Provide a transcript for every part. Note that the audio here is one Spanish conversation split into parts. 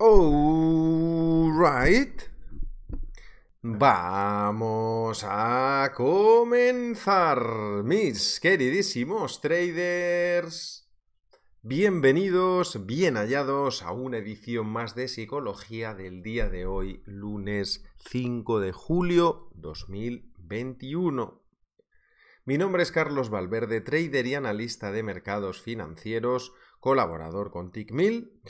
right, Vamos a comenzar, mis queridísimos traders. Bienvenidos, bien hallados a una edición más de Psicología del día de hoy, lunes 5 de julio 2021. Mi nombre es Carlos Valverde, trader y analista de mercados financieros, colaborador con TICMIL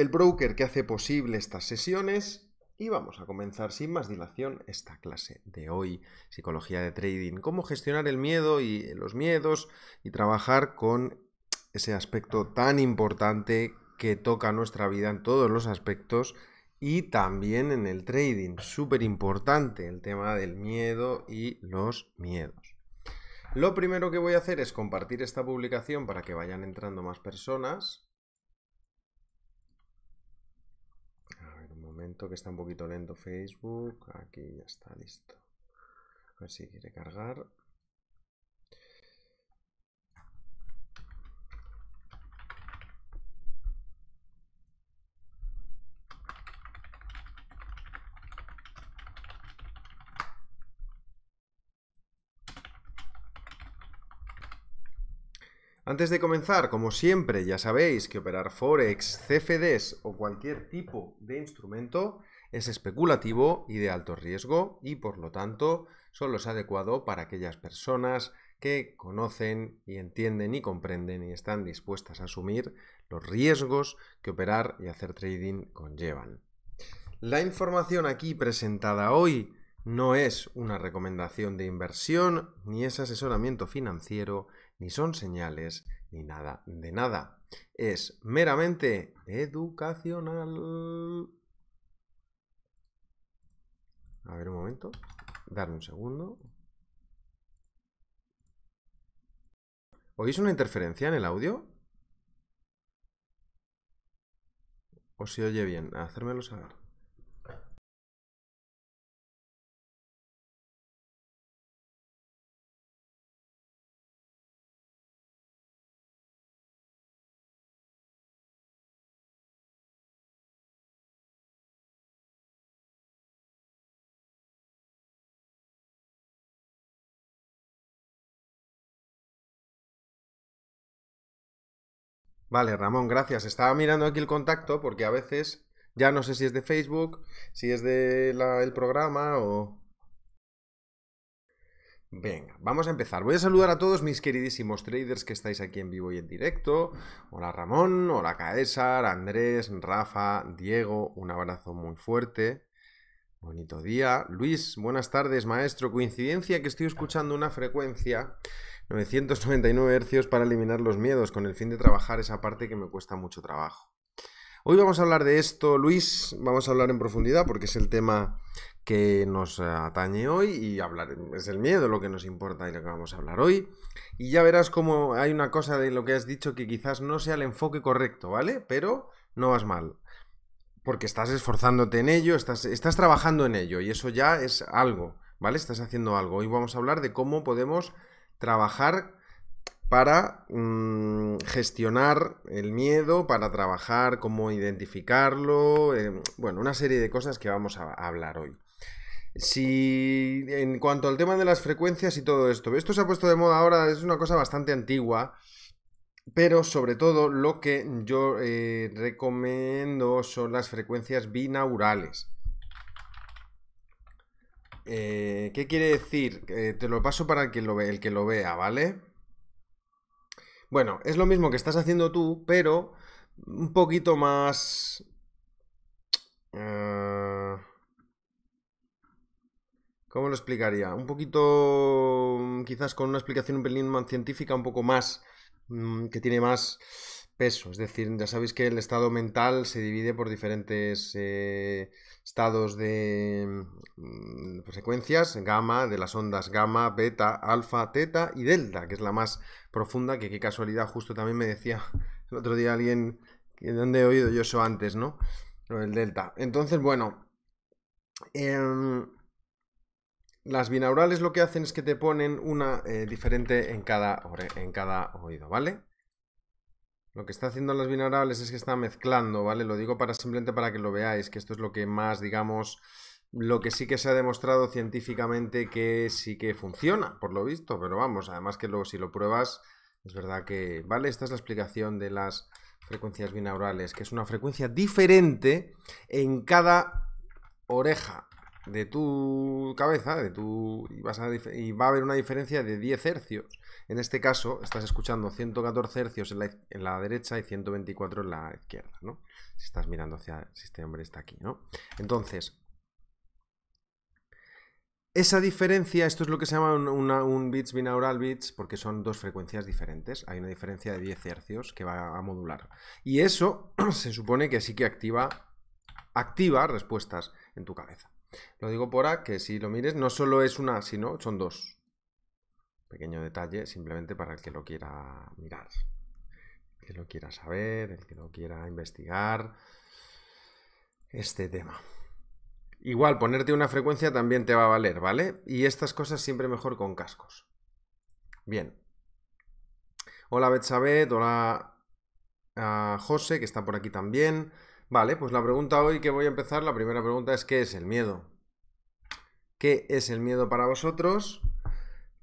el broker que hace posible estas sesiones y vamos a comenzar sin más dilación esta clase de hoy, psicología de trading, cómo gestionar el miedo y los miedos y trabajar con ese aspecto tan importante que toca nuestra vida en todos los aspectos y también en el trading, súper importante el tema del miedo y los miedos. Lo primero que voy a hacer es compartir esta publicación para que vayan entrando más personas que está un poquito lento Facebook. Aquí ya está listo. A ver si quiere cargar. Antes de comenzar, como siempre, ya sabéis que operar Forex, CFDs o cualquier tipo de instrumento es especulativo y de alto riesgo y por lo tanto solo es adecuado para aquellas personas que conocen y entienden y comprenden y están dispuestas a asumir los riesgos que operar y hacer trading conllevan. La información aquí presentada hoy no es una recomendación de inversión ni es asesoramiento financiero ni son señales, ni nada de nada. Es meramente educacional. A ver un momento, darme un segundo. ¿Oís una interferencia en el audio? ¿O se oye bien? Hacérmelo saber. Vale, Ramón, gracias. Estaba mirando aquí el contacto porque a veces ya no sé si es de Facebook, si es del programa o... Venga, vamos a empezar. Voy a saludar a todos mis queridísimos traders que estáis aquí en vivo y en directo. Hola Ramón, hola Caesar, Andrés, Rafa, Diego, un abrazo muy fuerte. Bonito día. Luis, buenas tardes, maestro. Coincidencia que estoy escuchando una frecuencia 999 hercios para eliminar los miedos, con el fin de trabajar esa parte que me cuesta mucho trabajo. Hoy vamos a hablar de esto, Luis, vamos a hablar en profundidad porque es el tema que nos atañe hoy y hablar es el miedo lo que nos importa y lo que vamos a hablar hoy. Y ya verás cómo hay una cosa de lo que has dicho que quizás no sea el enfoque correcto, ¿vale? Pero no vas mal. Porque estás esforzándote en ello, estás, estás trabajando en ello y eso ya es algo, ¿vale? Estás haciendo algo. Hoy vamos a hablar de cómo podemos trabajar para mm, gestionar el miedo, para trabajar cómo identificarlo, em, bueno, una serie de cosas que vamos a, hablar hoy. Si en cuanto al tema de las frecuencias y todo esto, esto se ha puesto de moda ahora, es una cosa bastante antigua, pero sobre todo lo que yo eh, recomiendo son las frecuencias binaurales. Eh, ¿Qué quiere decir? Eh, te lo paso para el que lo, vea, ¿vale? Bueno, es lo mismo que estás haciendo tú, pero un poquito más... Eh, ¿Cómo lo explicaría? Un poquito, quizás con una explicación un pelín más científica, un poco más, mm, que tiene más peso. Es decir, ya sabéis que el estado mental se divide por diferentes eh, estados de mm, pues, secuencias, frecuencias, gamma, de las ondas gamma, beta, alfa, teta y delta, que es la más profunda, que qué casualidad, justo también me decía el otro día alguien, que ¿dónde he oído yo eso antes, no? El delta. Entonces, bueno... Em, las binaurales lo que hacen es que te ponen una eh, diferente en cada, en cada oído, ¿vale? Lo que está haciendo las binaurales es que está mezclando, ¿vale? Lo digo para simplemente para que lo veáis, que esto es lo que más, digamos, lo que sí que se ha demostrado científicamente que sí que funciona, por lo visto, pero vamos, además que luego si lo pruebas, es verdad que, ¿vale? Esta es la explicación de las frecuencias binaurales, que es una frecuencia diferente en cada oreja, de tu cabeza, de tu, y, va a haber una diferencia de 10 hercios. En este caso, estás escuchando 114 hercios en la, en la derecha y 124 en la izquierda, ¿no? Si estás mirando hacia si este hombre está aquí, ¿no? Entonces, esa diferencia, esto es lo que se llama un, bits binaural bits, porque son dos frecuencias diferentes. Hay una diferencia de 10 hercios que va a modular. Y eso se supone que sí que activa, activa respuestas en tu cabeza. Lo digo por A, que si lo mires, no solo es una, sino son dos. Pequeño detalle, simplemente para el que lo quiera mirar. El que lo quiera saber, el que lo quiera investigar. Este tema. Igual, ponerte una frecuencia también te va a valer, ¿vale? Y estas cosas siempre mejor con cascos. Bien. Hola Betsabet, hola a ah, José, que está por aquí también. Vale, pues la pregunta hoy que voy a empezar, la primera pregunta es ¿qué es el miedo? ¿Qué es el miedo para vosotros?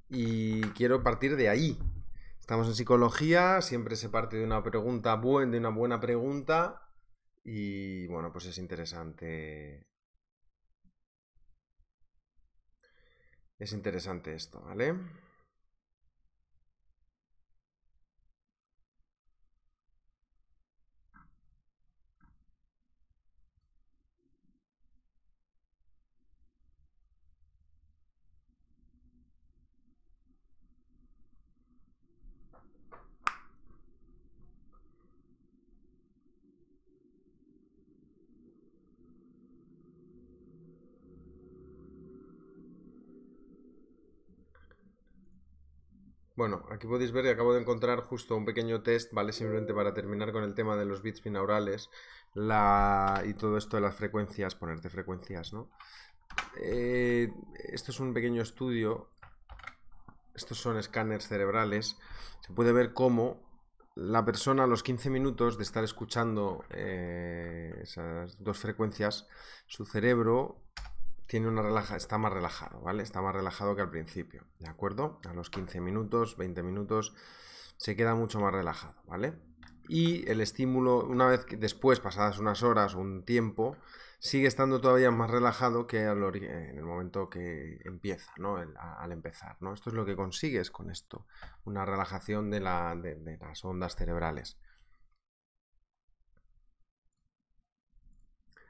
Y quiero partir de ahí. Estamos en psicología, siempre se parte de una pregunta buena, de una buena pregunta y bueno, pues es interesante es interesante esto, ¿vale? Bueno, aquí podéis ver que acabo de encontrar justo un pequeño test, ¿vale? Simplemente para terminar con el tema de los bits binaurales y todo esto de las frecuencias, ponerte frecuencias, ¿no? Eh, esto es un pequeño estudio, estos son escáneres cerebrales, se puede ver cómo la persona a los 15 minutos de estar escuchando eh, esas dos frecuencias, su cerebro tiene una relaja, está más relajado, ¿vale? Está más relajado que al principio, ¿de acuerdo? A los 15 minutos, 20 minutos, se queda mucho más relajado, ¿vale? Y el estímulo, una vez que después, pasadas unas horas un tiempo, sigue estando todavía más relajado que en el momento que empieza, ¿no? al empezar, ¿no? Esto es lo que consigues con esto, una relajación de, de las ondas cerebrales.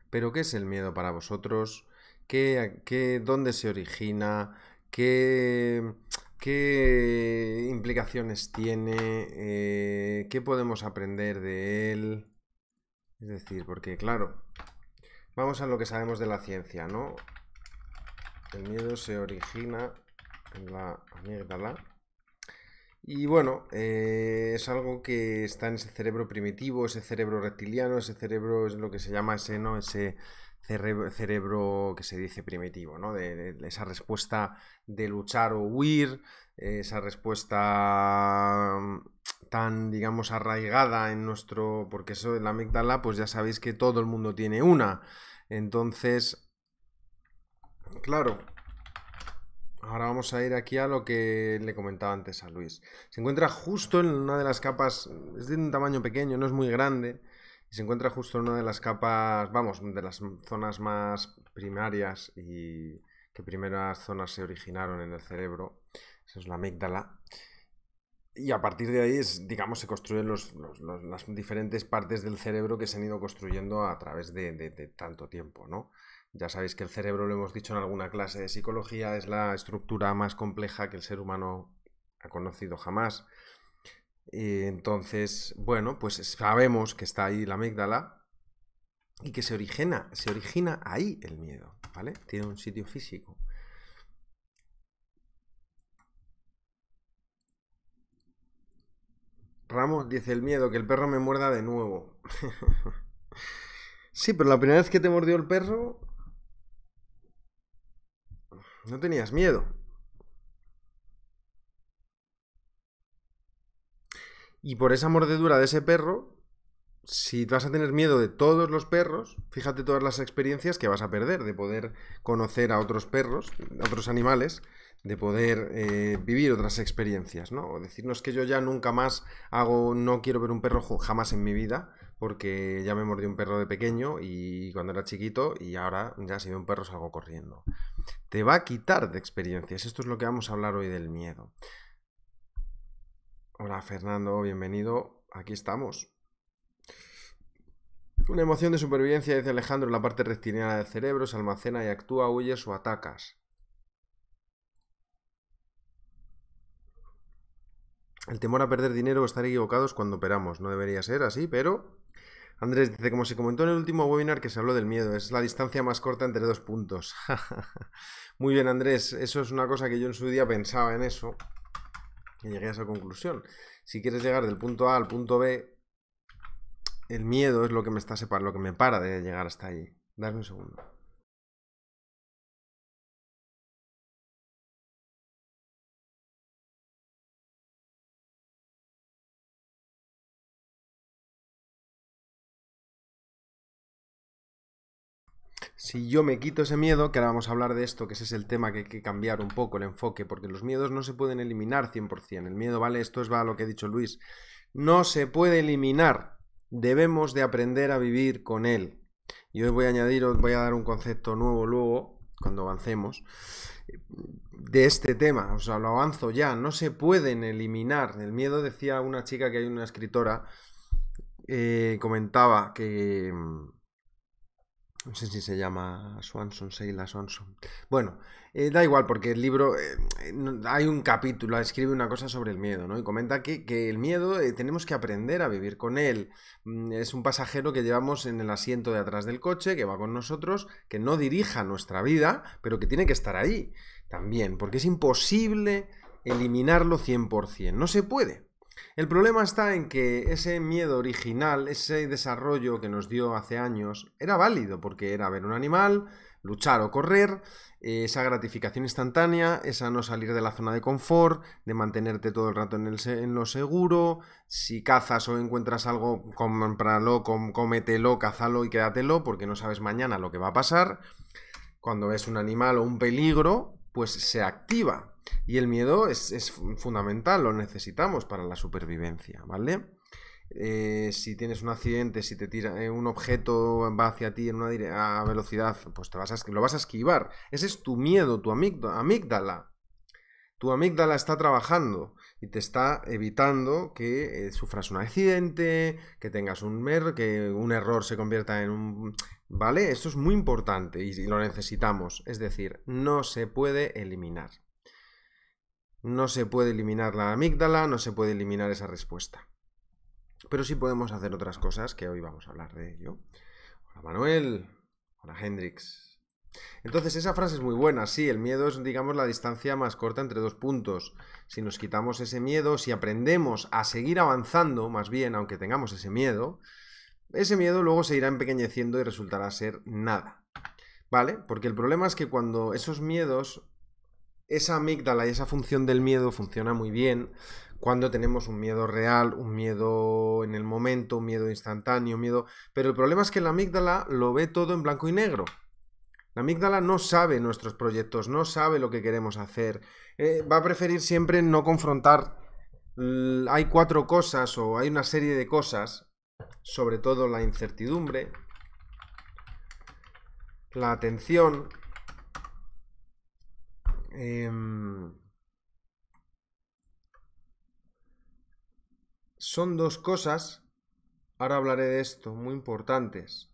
Pero ¿qué es el miedo para vosotros? qué, dónde se origina, qué, qué implicaciones tiene, eh, qué podemos aprender de él. Es decir, porque claro, vamos a lo que sabemos de la ciencia, ¿no? El miedo se origina en la amígdala. Y bueno, eh, es algo que está en ese cerebro primitivo, ese cerebro reptiliano, ese cerebro es lo que se llama ese, ¿no? Ese cerebro, que se dice primitivo, ¿no? De, esa respuesta de luchar o huir, esa respuesta mm, tan, digamos, arraigada en nuestro... porque eso de la amígdala, pues ya sabéis que todo el mundo tiene una. Entonces, claro, Ahora vamos a ir aquí a lo que le comentaba antes a Luis. Se encuentra justo en una de las capas, es de un tamaño pequeño, no es muy grande, se encuentra justo en una de las capas, vamos, de las zonas más primarias y que primeras zonas se originaron en el cerebro, esa es la amígdala. Y a partir de ahí, es, digamos, se construyen las diferentes partes del cerebro que se han ido construyendo a través de, de tanto tiempo, ¿no? Ya sabéis que el cerebro, lo hemos dicho en alguna clase de psicología, es la estructura más compleja que el ser humano ha conocido jamás. Eh, entonces, bueno, pues sabemos que está ahí la amígdala y que se origina, se origina ahí el miedo, ¿vale? Tiene un sitio físico. Ramos dice el miedo, que el perro me muerda de nuevo. sí, pero la primera vez que te mordió el perro, no tenías miedo. Y por esa mordedura de ese perro, si vas a tener miedo de todos los perros, fíjate todas las experiencias que vas a perder, de poder conocer a otros perros, a otros animales, de poder eh, vivir otras experiencias, ¿no? O decirnos que yo ya nunca más hago, no quiero ver un perro jamás en mi vida, porque ya me mordí un perro de pequeño y cuando era chiquito y ahora ya si veo un perro salgo corriendo. Te va a quitar de experiencias, esto es lo que vamos a hablar hoy del miedo. Hola Fernando, bienvenido. Aquí estamos. Una emoción de supervivencia, dice Alejandro, en la parte rectiliana del cerebro, se almacena y actúa, huyes o atacas. El temor a perder dinero o estar equivocados cuando operamos. No debería ser así, pero... Andrés dice, como se comentó en el último webinar que se habló del miedo, es la distancia más corta entre dos puntos. Muy bien, Andrés, eso es una cosa que yo en su día pensaba en eso. Y llegué a esa conclusión. Si quieres llegar del punto A al punto B, el miedo es lo que me está separando, lo que me para de llegar hasta allí. Dame un segundo. si yo me quito ese miedo, que ahora vamos a hablar de esto, que ese es el tema que hay que cambiar un poco el enfoque, porque los miedos no se pueden eliminar 100%. El miedo, ¿vale? Esto es va lo que ha dicho Luis. No se puede eliminar. Debemos de aprender a vivir con él. Y hoy voy a añadir, os voy a dar un concepto nuevo luego, cuando avancemos, de este tema. O sea, lo avanzo ya. No se pueden eliminar. El miedo, decía una chica que hay una escritora, eh, comentaba que no sé si se llama Swanson, Sheila Swanson. Bueno, eh, da igual porque el libro, eh, eh, hay un capítulo, escribe una cosa sobre el miedo, ¿no? Y comenta que, que el miedo tenemos que aprender a vivir con él. Mm, es un pasajero que llevamos en el asiento de atrás del coche, que va con nosotros, que no dirija nuestra vida, pero que tiene que estar ahí también, porque es imposible eliminarlo 100%, no se puede. El problema está en que ese miedo original, ese desarrollo que nos dio hace años, era válido porque era ver un animal, luchar o correr, eh, esa gratificación instantánea, esa no salir de la zona de confort, de mantenerte todo el rato en, lo seguro, si cazas o encuentras algo, cómpralo, cómetelo, cázalo y quédatelo porque no sabes mañana lo que va a pasar. Cuando ves un animal o un peligro, pues se activa y el miedo es, fundamental, lo necesitamos para la supervivencia, ¿vale? Eh, si tienes un accidente, si te tira eh, un objeto va hacia ti en una a velocidad, pues te vas lo vas a esquivar. Ese es tu miedo, tu amígdala. Tu amígdala está trabajando y te está evitando que eh, sufras un accidente, que tengas un mer, que un error se convierta en un ¿Vale? Esto es muy importante y lo necesitamos. Es decir, no se puede eliminar. No se puede eliminar la amígdala, no se puede eliminar esa respuesta. Pero sí podemos hacer otras cosas que hoy vamos a hablar de ello. Hola Manuel, hola Hendrix. Entonces esa frase es muy buena, sí, el miedo es digamos la distancia más corta entre dos puntos. Si nos quitamos ese miedo, si aprendemos a seguir avanzando, más bien aunque tengamos ese miedo, ese miedo luego se irá empequeñeciendo y resultará ser nada. ¿Vale? Porque el problema es que cuando esos miedos esa amígdala y esa función del miedo funciona muy bien cuando tenemos un miedo real, un miedo en el momento, un miedo instantáneo, un miedo... Pero el problema es que la amígdala lo ve todo en blanco y negro. La amígdala no sabe nuestros proyectos, no sabe lo que queremos hacer. Eh, va a preferir siempre no confrontar. Hay cuatro cosas o hay una serie de cosas, sobre todo la incertidumbre, la atención, Em, son dos cosas, ahora hablaré de esto, muy importantes.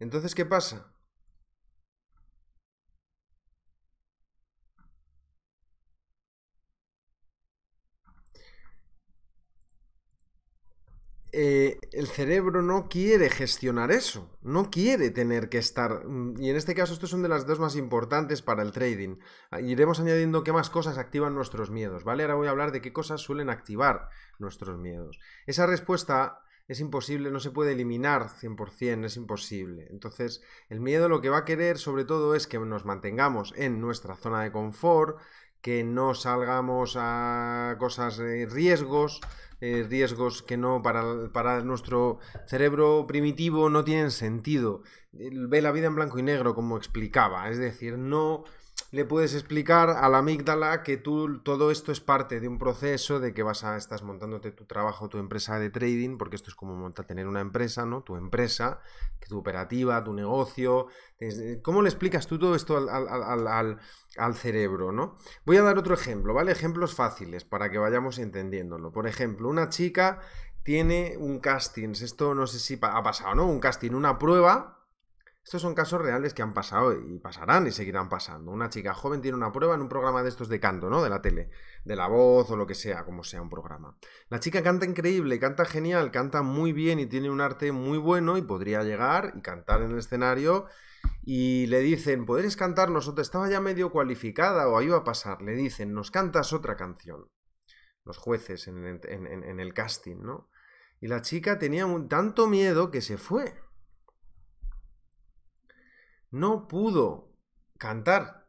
Entonces, ¿qué pasa? Eh, el cerebro no quiere gestionar eso, no quiere tener que estar. Mm, y en este caso, esto es son de las dos más importantes para el trading. Ah, iremos añadiendo qué más cosas activan nuestros miedos, ¿vale? Ahora voy a hablar de qué cosas suelen activar nuestros miedos. Esa respuesta es imposible, no se puede eliminar 100%, es imposible. Entonces, el miedo lo que va a querer sobre todo es que nos mantengamos en nuestra zona de confort, que no salgamos a cosas, eh, riesgos, eh, riesgos que no para, para, nuestro cerebro primitivo no tienen sentido. Ve la vida en blanco y negro, como explicaba, es decir, no le puedes explicar a la amígdala que tú, todo esto es parte de un proceso de que vas a, estás montándote tu trabajo, tu empresa de trading, porque esto es como tener una empresa, ¿no? Tu empresa, tu operativa, tu negocio. Eh, ¿Cómo le explicas tú todo esto al, al cerebro, ¿no? Voy a dar otro ejemplo, ¿vale? Ejemplos fáciles para que vayamos entendiéndolo. Por ejemplo, una chica tiene un casting, esto no sé si ha pasado, ¿no? Un casting, una prueba estos son casos reales que han pasado y pasarán y seguirán pasando. Una chica joven tiene una prueba en un programa de estos de canto, ¿no? De la tele, de la voz o lo que sea, como sea un programa. La chica canta increíble, canta genial, canta muy bien y tiene un arte muy bueno y podría llegar y cantar en el escenario y le dicen, ¿poderes cantar? nosotros? Estaba ya medio cualificada o ahí iba a pasar. Le dicen, nos cantas otra canción. Los jueces en, el casting, ¿no? Y la chica tenía tanto miedo que se fue no pudo cantar.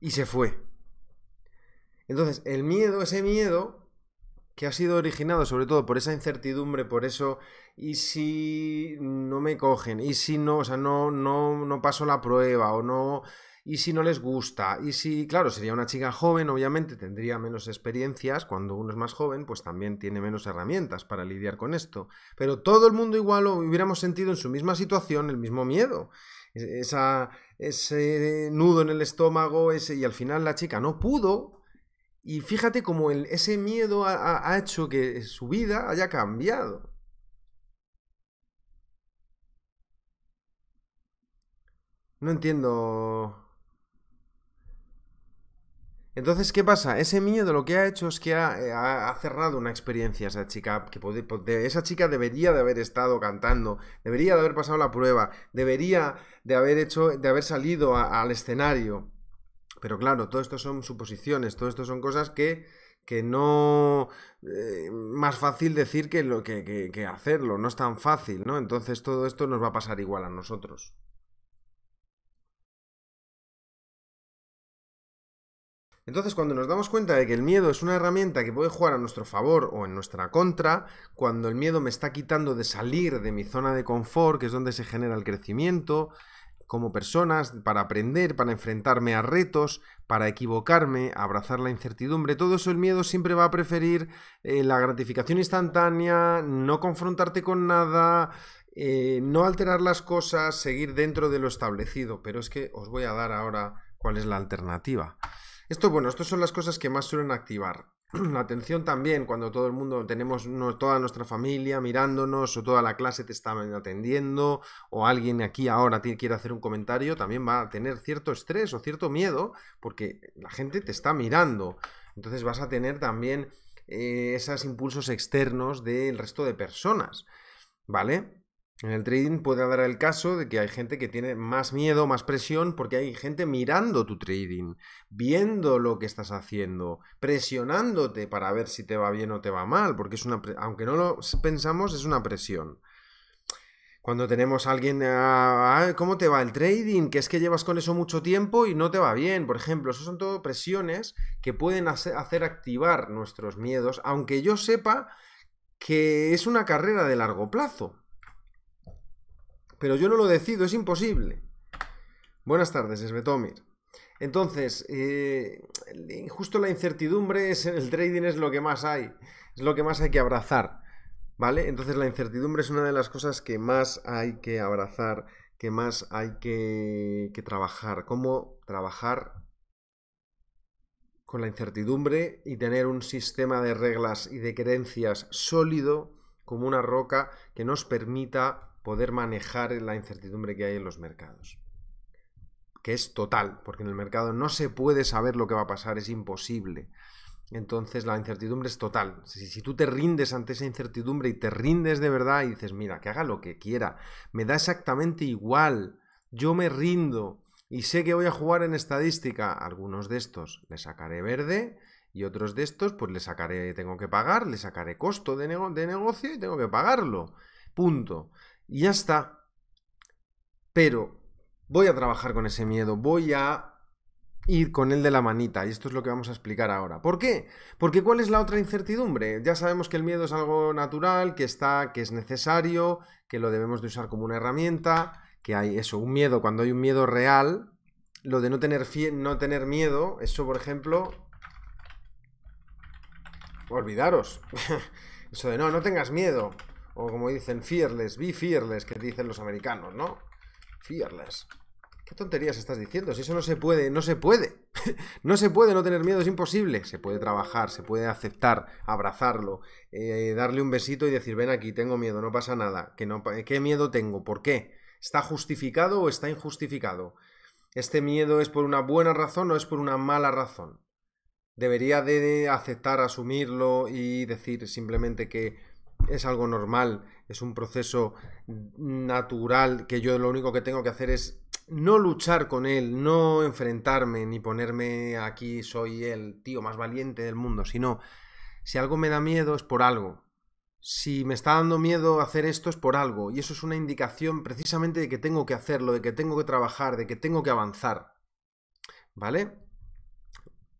Y se fue. Entonces, el miedo, ese miedo que ha sido originado sobre todo por esa incertidumbre, por eso, y si no me cogen, y si no, o sea, no, no, no paso la prueba, o no, y si no les gusta, y si, claro, sería una chica joven, obviamente tendría menos experiencias, cuando uno es más joven, pues también tiene menos herramientas para lidiar con esto. Pero todo el mundo igual hubiéramos sentido en su misma situación el mismo miedo. Esa, ese nudo en el estómago, ese, y al final la chica no pudo. Y fíjate cómo ese miedo ha hecho que su vida haya cambiado. No entiendo entonces, ¿qué pasa? Ese miedo lo que ha hecho es que ha, eh, cerrado una experiencia esa chica, que esa chica debería de haber estado cantando, debería de haber pasado la prueba, debería de haber hecho, de haber salido al escenario. Pero claro, todo esto son suposiciones, todo esto son cosas que, que no... Eh, más fácil decir que, lo, que hacerlo, no es tan fácil, ¿no? Entonces todo esto nos va a pasar igual a nosotros. Entonces, cuando nos damos cuenta de que el miedo es una herramienta que puede jugar a nuestro favor o en nuestra contra, cuando el miedo me está quitando de salir de mi zona de confort, que es donde se genera el crecimiento como personas, para aprender, para enfrentarme a retos, para equivocarme, abrazar la incertidumbre, todo eso el miedo siempre va a preferir eh, la gratificación instantánea, no confrontarte con nada, eh, no alterar las cosas, seguir dentro de lo establecido. Pero es que os voy a dar ahora cuál es la alternativa. Esto, bueno, estas son las cosas que más suelen activar. La atención también, cuando todo el mundo, tenemos toda nuestra familia mirándonos o toda la clase te está atendiendo o alguien aquí ahora quiere hacer un comentario, también va a tener cierto estrés o cierto miedo porque la gente te está mirando. Entonces vas a tener también eh, esos impulsos externos del resto de personas, ¿vale? En el trading puede dar el caso de que hay gente que tiene más miedo, más presión, porque hay gente mirando tu trading, viendo lo que estás haciendo, presionándote para ver si te va bien o te va mal, porque es una, aunque no lo pensamos, es una presión. Cuando tenemos a alguien, ah, ah, ¿cómo te va el trading? Que es que llevas con eso mucho tiempo y no te va bien, por ejemplo. Eso son todo presiones que pueden hacer activar nuestros miedos, aunque yo sepa que es una carrera de largo plazo pero yo no lo decido, es imposible. Buenas tardes, Svetomir. Entonces, eh, justo la incertidumbre es el trading es lo que más hay, es lo que más hay que abrazar, ¿vale? Entonces la incertidumbre es una de las cosas que más hay que abrazar, que más hay que, que trabajar. ¿Cómo trabajar con la incertidumbre y tener un sistema de reglas y de creencias sólido como una roca que nos permita poder manejar la incertidumbre que hay en los mercados. Que es total, porque en el mercado no se puede saber lo que va a pasar, es imposible. Entonces la incertidumbre es total. Si, tú te rindes ante esa incertidumbre y te rindes de verdad y dices, mira, que haga lo que quiera, me da exactamente igual, yo me rindo y sé que voy a jugar en estadística, algunos de estos le sacaré verde y otros de estos pues le sacaré, tengo que pagar, le sacaré costo de, de negocio y tengo que pagarlo. Punto. Y ya está. Pero voy a trabajar con ese miedo, voy a ir con el de la manita, y esto es lo que vamos a explicar ahora. ¿Por qué? Porque ¿cuál es la otra incertidumbre? Ya sabemos que el miedo es algo natural, que está, que es necesario, que lo debemos de usar como una herramienta, que hay eso, un miedo, cuando hay un miedo real, lo de no tener, no tener miedo, eso por ejemplo, olvidaros. eso de no, no tengas miedo. O como dicen, fearless, be fearless, que dicen los americanos, ¿no? Fearless. ¿Qué tonterías estás diciendo? Si eso no se puede, no se puede. no se puede no tener miedo, es imposible. Se puede trabajar, se puede aceptar, abrazarlo, eh, darle un besito y decir, ven aquí, tengo miedo, no pasa nada. ¿Qué miedo tengo? ¿Por qué? ¿Está justificado o está injustificado? ¿Este miedo es por una buena razón o es por una mala razón? Debería de aceptar, asumirlo y decir simplemente que es algo normal, es un proceso natural que yo lo único que tengo que hacer es no luchar con él, no enfrentarme ni ponerme aquí soy el tío más valiente del mundo, sino si algo me da miedo es por algo. Si me está dando miedo hacer esto es por algo y eso es una indicación precisamente de que tengo que hacerlo, de que tengo que trabajar, de que tengo que avanzar. ¿Vale?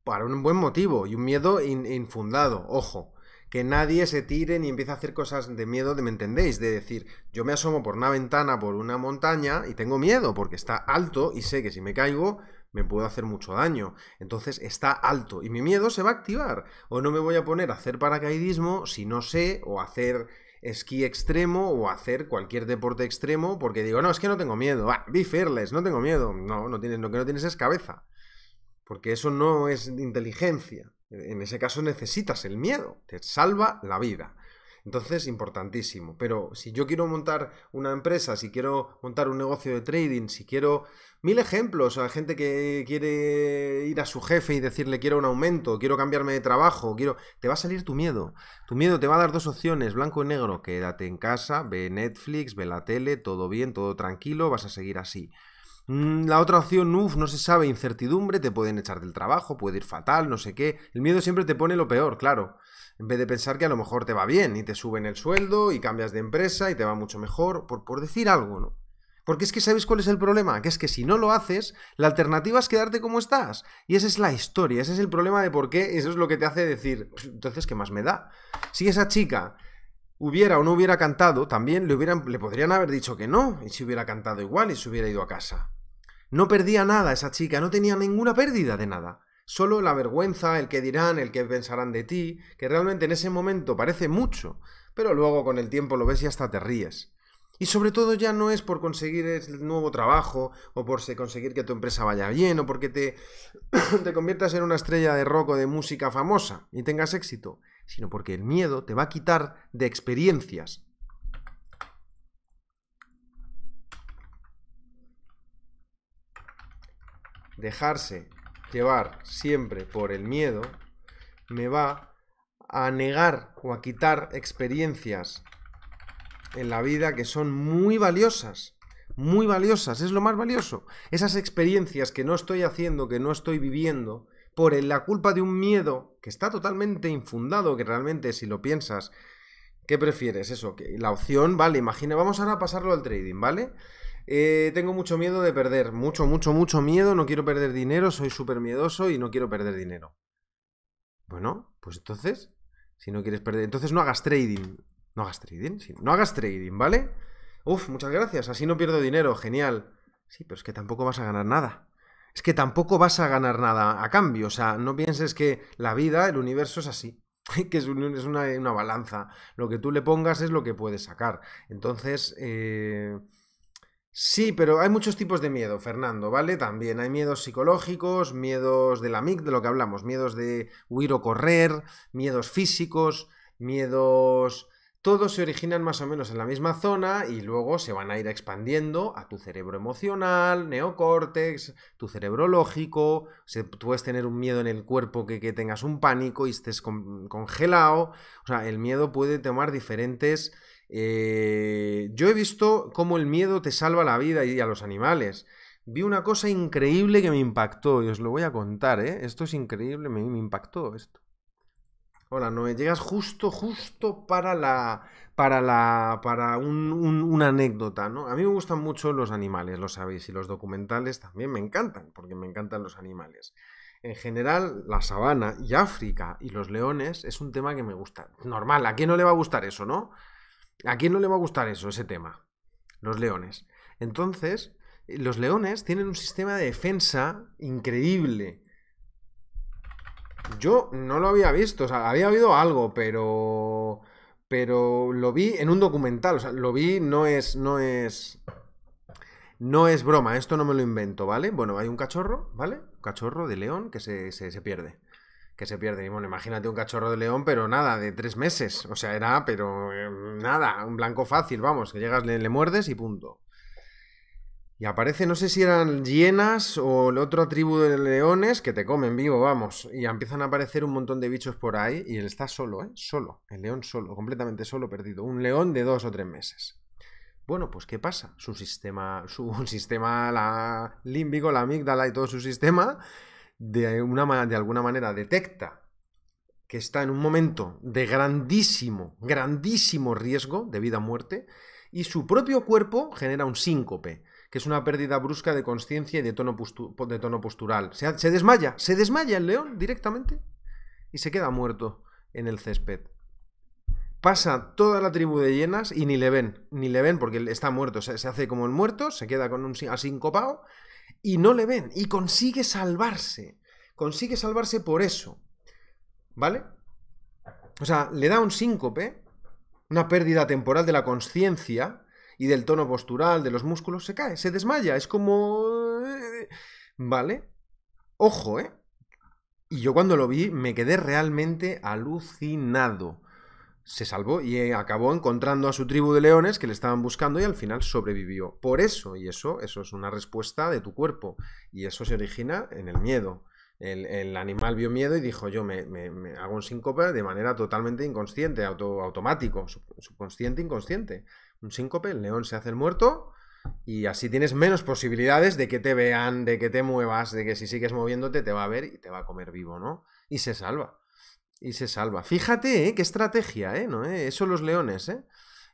Para un buen motivo y un miedo infundado, ojo que nadie se tire ni empiece a hacer cosas de miedo, de, ¿me entendéis? De decir, yo me asomo por una ventana, por una montaña y tengo miedo porque está alto y sé que si me caigo me puedo hacer mucho daño. Entonces está alto y mi miedo se va a activar. O no me voy a poner a hacer paracaidismo si no sé, o hacer esquí extremo o hacer cualquier deporte extremo porque digo, no, es que no tengo miedo, ah, be fearless, no tengo miedo. No, no tienes, lo que no tienes es cabeza. Porque eso no es inteligencia. En ese caso necesitas el miedo, te salva la vida. Entonces, importantísimo. Pero si yo quiero montar una empresa, si quiero montar un negocio de trading, si quiero mil ejemplos, hay gente que quiere ir a su jefe y decirle quiero un aumento, quiero cambiarme de trabajo, quiero... Te va a salir tu miedo. Tu miedo te va a dar dos opciones, blanco y negro. Quédate en casa, ve Netflix, ve la tele, todo bien, todo tranquilo, vas a seguir así. Mm, la otra opción, uff, no se sabe, incertidumbre, te pueden echar del trabajo, puede ir fatal, no sé qué. El miedo siempre te pone lo peor, claro. En vez de pensar que a lo mejor te va bien y te suben el sueldo y cambias de empresa y te va mucho mejor, por, por decir algo, ¿no? Porque es que sabes cuál es el problema, que es que si no lo haces, la alternativa es quedarte como estás. Y esa es la historia, ese es el problema de por qué, eso es lo que te hace decir, entonces, ¿qué más me da? Si esa chica hubiera o no hubiera cantado, también le, hubieran, le podrían haber dicho que no, y si hubiera cantado igual y se hubiera ido a casa. No perdía nada esa chica, no tenía ninguna pérdida de nada. Solo la vergüenza, el que dirán, el que pensarán de ti, que realmente en ese momento parece mucho, pero luego con el tiempo lo ves y hasta te ríes. Y sobre todo ya no es por conseguir el nuevo trabajo, o por conseguir que tu empresa vaya bien, o porque te, te conviertas en una estrella de rock o de música famosa y tengas éxito sino porque el miedo te va a quitar de experiencias. Dejarse llevar siempre por el miedo me va a negar o a quitar experiencias en la vida que son muy valiosas, muy valiosas, es lo más valioso. Esas experiencias que no estoy haciendo, que no estoy viviendo, por la culpa de un miedo que está totalmente infundado, que realmente si lo piensas, ¿qué prefieres? Eso, que la opción, vale, imagina, vamos ahora a pasarlo al trading, ¿vale? Eh, tengo mucho miedo de perder, mucho, mucho, mucho miedo, no quiero perder dinero, soy súper miedoso y no quiero perder dinero. Bueno, pues entonces, si no quieres perder, entonces no hagas trading. No hagas trading, no hagas trading, ¿vale? Uf, muchas gracias, así no pierdo dinero, genial. Sí, pero es que tampoco vas a ganar nada es que tampoco vas a ganar nada a cambio. O sea, no pienses que la vida, el universo es así, que es, una, balanza. Lo que tú le pongas es lo que puedes sacar. Entonces, eh, sí, pero hay muchos tipos de miedo, Fernando, ¿vale? También hay miedos psicológicos, miedos de la MIC, de lo que hablamos, miedos de huir o correr, miedos físicos, miedos todos se originan más o menos en la misma zona y luego se van a ir expandiendo a tu cerebro emocional, neocórtex, tu cerebro lógico. tú puedes tener un miedo en el cuerpo que, tengas un pánico y estés congelado. O sea, el miedo puede tomar diferentes. Eh, yo he visto cómo el miedo te salva la vida y a los animales. Vi una cosa increíble que me impactó y os lo voy a contar, ¿eh? Esto es increíble, me impactó esto. Hola, me Llegas justo, justo para la. para la. para un, una anécdota, ¿no? A mí me gustan mucho los animales, lo sabéis, y los documentales también me encantan, porque me encantan los animales. En general, la sabana y África y los leones es un tema que me gusta. Normal, ¿a quién no le va a gustar eso, no? ¿A quién no le va a gustar eso, ese tema? Los leones. Entonces, los leones tienen un sistema de defensa increíble yo no lo había visto, o sea, había oído algo, pero. Pero lo vi en un documental, o sea, lo vi, no es. No es. No es broma, esto no me lo invento, ¿vale? Bueno, hay un cachorro, ¿vale? Un cachorro de león que se, se, pierde. Que se pierde. Y bueno, imagínate un cachorro de león, pero nada, de tres meses. O sea, era, pero eh, nada, un blanco fácil, vamos, que llegas, le muerdes y punto. Y aparece, no sé si eran hienas o el otro tribu de leones que te comen vivo, vamos. Y empiezan a aparecer un montón de bichos por ahí y él está solo, ¿eh? Solo. El león solo, completamente solo, perdido. Un león de dos o tres meses. Bueno, pues ¿qué pasa? Su sistema, su sistema la límbico, la amígdala y todo su sistema, de, una, de alguna manera detecta que está en un momento de grandísimo, grandísimo riesgo de vida o muerte y su propio cuerpo genera un síncope que es una pérdida brusca de conciencia y de tono, de tono postural. Se, desmaya, se desmaya el león directamente y se queda muerto en el césped. Pasa toda la tribu de llenas y ni le ven, ni le ven porque está muerto, se, hace como el muerto, se queda con un asincopado y no le ven y consigue salvarse. Consigue salvarse por eso. ¿Vale? O sea, le da un síncope, una pérdida temporal de la conciencia, y del tono postural, de los músculos, se cae, se desmaya, es como... ¿Vale? Ojo, ¿eh? Y yo cuando lo vi me quedé realmente alucinado. Se salvó y eh, acabó encontrando a su tribu de leones que le estaban buscando y al final sobrevivió. Por eso, y eso, eso es una respuesta de tu cuerpo. Y eso se origina en el miedo. El, animal vio miedo y dijo, yo me, hago un síncope de manera totalmente inconsciente, auto, automático, subconsciente, inconsciente un síncope, el león se hace el muerto y así tienes menos posibilidades de que te vean, de que te muevas, de que si sigues moviéndote te va a ver y te va a comer vivo, ¿no? Y se salva. Y se salva. Fíjate, ¿eh? Qué estrategia, ¿eh? eh? Eso los leones, ¿eh?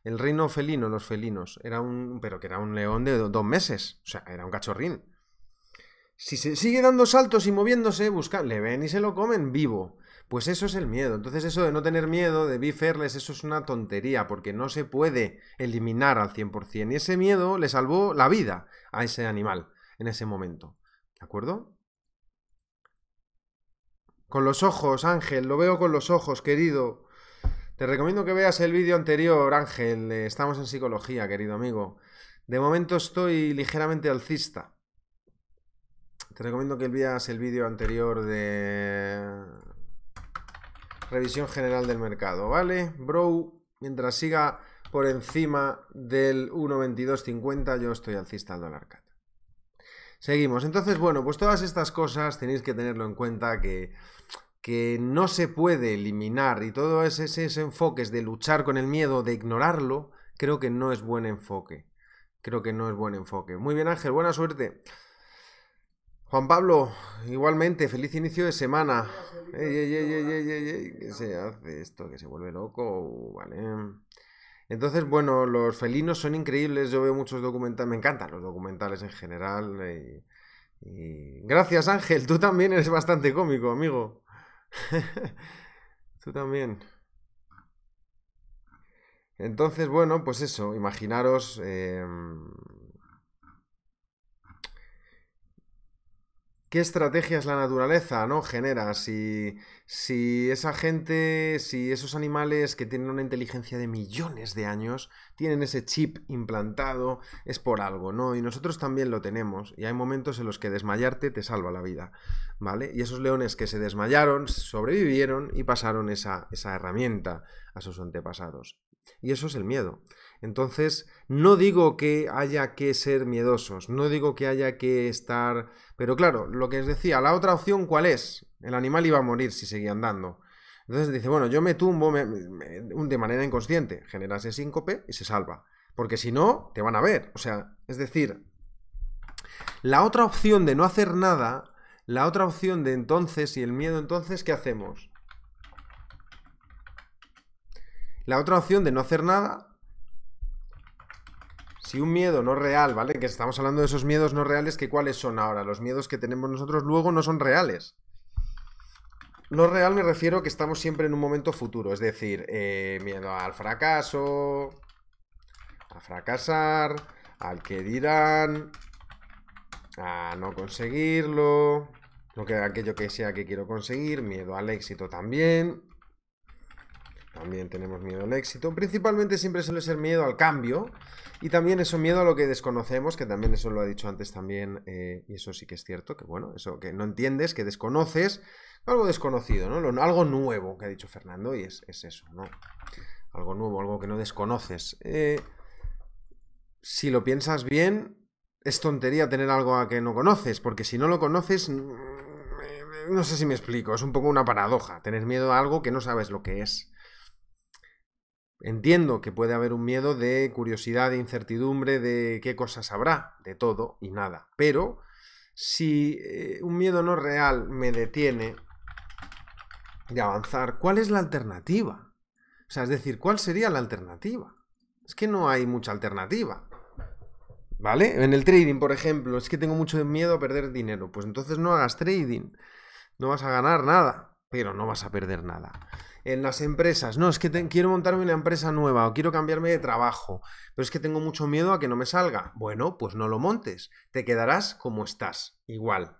El reino felino, los felinos. Era un... Pero que era un león de dos meses. O sea, era un cachorrín. Si se sigue dando saltos y moviéndose, busca... Le ven y se lo comen vivo. Pues eso es el miedo. Entonces eso de no tener miedo, de be eso es una tontería, porque no se puede eliminar al 100%. Y ese miedo le salvó la vida a ese animal en ese momento. ¿De acuerdo? Con los ojos, Ángel, lo veo con los ojos, querido. Te recomiendo que veas el vídeo anterior, Ángel. Eh, estamos en psicología, querido amigo. De momento estoy ligeramente alcista. Te recomiendo que veas el vídeo anterior de revisión general del mercado, ¿vale? Bro, mientras siga por encima del 1.2250, yo estoy alcista al dólar Seguimos. Entonces, bueno, pues todas estas cosas tenéis que tenerlo en cuenta que, no se puede eliminar y todo ese, enfoques enfoque de luchar con el miedo, de ignorarlo, creo que no es buen enfoque. Creo que no es buen enfoque. Muy bien, Ángel, buena suerte. Juan Pablo, igualmente, feliz inicio de semana. Ey, ey, ey, ¿Qué se hace esto? ¿Que se vuelve loco? Uh, vale. Entonces, bueno, los felinos son increíbles. Yo veo muchos documentales. Me encantan los documentales en general. Gracias, Ángel. Tú también eres bastante cómico, amigo. tú también. Entonces, bueno, pues eso. Imaginaros. Em, qué estrategias la naturaleza ¿no? genera. Si, si esa gente, si esos animales que tienen una inteligencia de millones de años, tienen ese chip implantado, es por algo, ¿no? Y nosotros también lo tenemos. Y hay momentos en los que desmayarte te salva la vida, ¿vale? Y esos leones que se desmayaron, sobrevivieron y pasaron esa, esa herramienta a sus antepasados. Y eso es el miedo. Entonces, no digo que haya que ser miedosos, no digo que haya que estar... Pero claro, lo que os decía, la otra opción, ¿cuál es? El animal iba a morir si seguía andando. Entonces dice, bueno, yo me tumbo de manera inconsciente, genera ese síncope y se salva. Porque si no, te van a ver. O sea, es decir, la otra opción de no hacer nada, la otra opción de entonces y el miedo entonces, ¿qué hacemos? La otra opción de no hacer nada si un miedo no real, ¿vale? Que estamos hablando de esos miedos no reales, ¿qué cuáles son ahora? Los miedos que tenemos nosotros luego no son reales. No real me refiero a que estamos siempre en un momento futuro, es decir, eh, miedo al fracaso, a fracasar, al que dirán, a no conseguirlo, no que aquello que sea que quiero conseguir, miedo al éxito también. También tenemos miedo al éxito. Principalmente siempre suele ser miedo al cambio. Y también eso miedo a lo que desconocemos, que también eso lo ha dicho antes también, eh, y eso sí que es cierto, que bueno, eso que no entiendes, que desconoces, algo desconocido, ¿no? algo nuevo, que ha dicho Fernando, y es, eso, ¿no? Algo nuevo, algo que no desconoces. Eh, si lo piensas bien, es tontería tener algo a que no conoces, porque si no lo conoces, mm, eh, no sé si me explico, es un poco una paradoja, tener miedo a algo que no sabes lo que es. Entiendo que puede haber un miedo de curiosidad, de incertidumbre, de qué cosas habrá, de todo y nada. Pero si eh, un miedo no real me detiene de avanzar, ¿cuál es la alternativa? O sea, es decir, ¿cuál sería la alternativa? Es que no hay mucha alternativa. ¿Vale? En el trading, por ejemplo, es que tengo mucho miedo a perder dinero. Pues entonces no hagas trading. No vas a ganar nada, pero no vas a perder nada en las empresas, no, es que quiero montarme una empresa nueva o quiero cambiarme de trabajo, pero es que tengo mucho miedo a que no me salga. Bueno, pues no lo montes, te quedarás como estás, igual.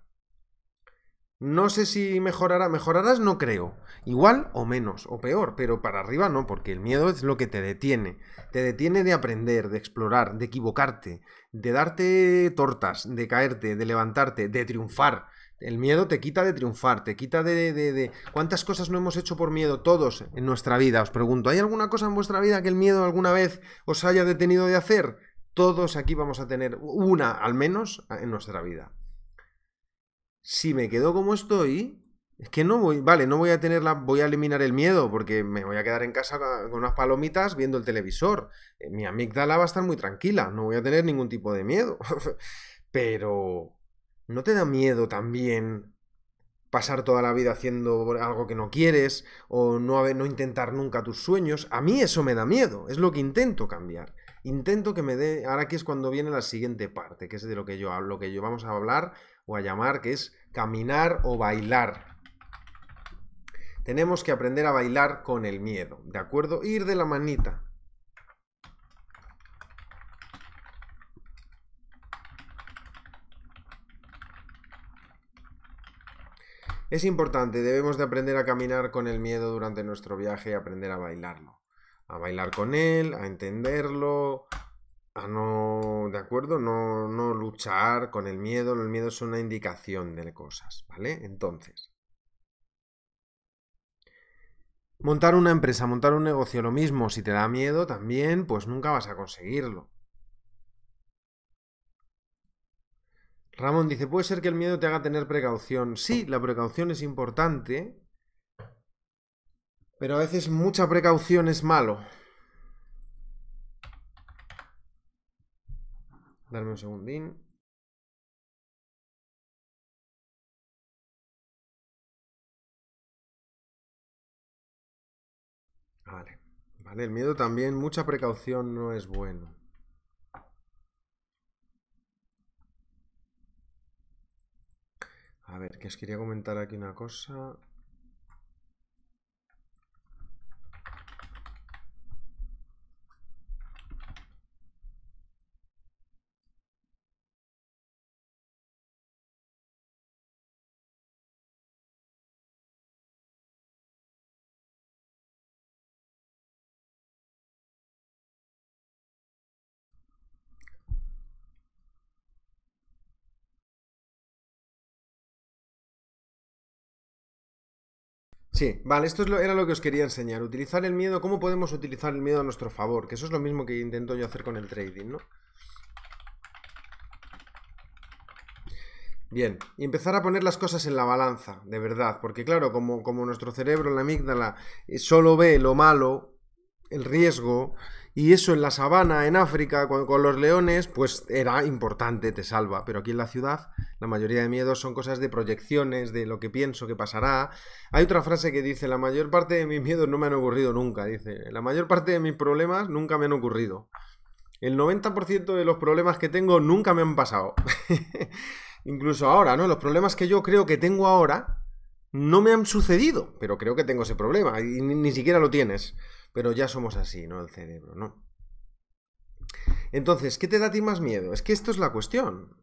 No sé si mejorará, mejorarás no creo, igual o menos o peor, pero para arriba no, porque el miedo es lo que te detiene, te detiene de aprender, de explorar, de equivocarte, de darte tortas, de caerte, de levantarte, de triunfar, el miedo te quita de triunfar, te quita de, de, de, ¿Cuántas cosas no hemos hecho por miedo todos en nuestra vida? Os pregunto, ¿hay alguna cosa en vuestra vida que el miedo alguna vez os haya detenido de hacer? Todos aquí vamos a tener una, al menos, en nuestra vida. Si me quedo como estoy, es que no voy, vale, no voy a tener voy a eliminar el miedo porque me voy a quedar en casa con unas palomitas viendo el televisor. Eh, mi amígdala va a estar muy tranquila, no voy a tener ningún tipo de miedo. Pero ¿no te da miedo también pasar toda la vida haciendo algo que no quieres o no, no intentar nunca tus sueños? A mí eso me da miedo, es lo que intento cambiar. Intento que me dé, ahora que es cuando viene la siguiente parte, que es de lo que yo hablo, que yo vamos a hablar o a llamar, que es caminar o bailar. Tenemos que aprender a bailar con el miedo, ¿de acuerdo? Ir de la manita, Es importante, debemos de aprender a caminar con el miedo durante nuestro viaje y aprender a bailarlo. A bailar con él, a entenderlo, a no, ¿de acuerdo? No, no luchar con el miedo. El miedo es una indicación de cosas, ¿vale? Entonces, montar una empresa, montar un negocio, lo mismo, si te da miedo también, pues nunca vas a conseguirlo. Ramón dice, puede ser que el miedo te haga tener precaución. Sí, la precaución es importante, pero a veces mucha precaución es malo. Darme un segundín. Vale, vale, el miedo también, mucha precaución no es bueno. A ver, que os quería comentar aquí una cosa. Sí, vale, esto lo, era lo que os quería enseñar. Utilizar el miedo, cómo podemos utilizar el miedo a nuestro favor, que eso es lo mismo que intento yo hacer con el trading, ¿no? Bien, y empezar a poner las cosas en la balanza, de verdad, porque claro, como, como nuestro cerebro, la amígdala, eh, solo ve lo malo, el riesgo, y eso en la sabana, en África, con, los leones, pues era importante, te salva. Pero aquí en la ciudad, la mayoría de miedos son cosas de proyecciones, de lo que pienso que pasará. Hay otra frase que dice, la mayor parte de mis miedos no me han ocurrido nunca. Dice, la mayor parte de mis problemas nunca me han ocurrido. El 90% de los problemas que tengo nunca me han pasado. Incluso ahora, ¿no? Los problemas que yo creo que tengo ahora no me han sucedido, pero creo que tengo ese problema y ni siquiera lo tienes pero ya somos así, ¿no? El cerebro, ¿no? Entonces, ¿qué te da a ti más miedo? Es que esto es la cuestión.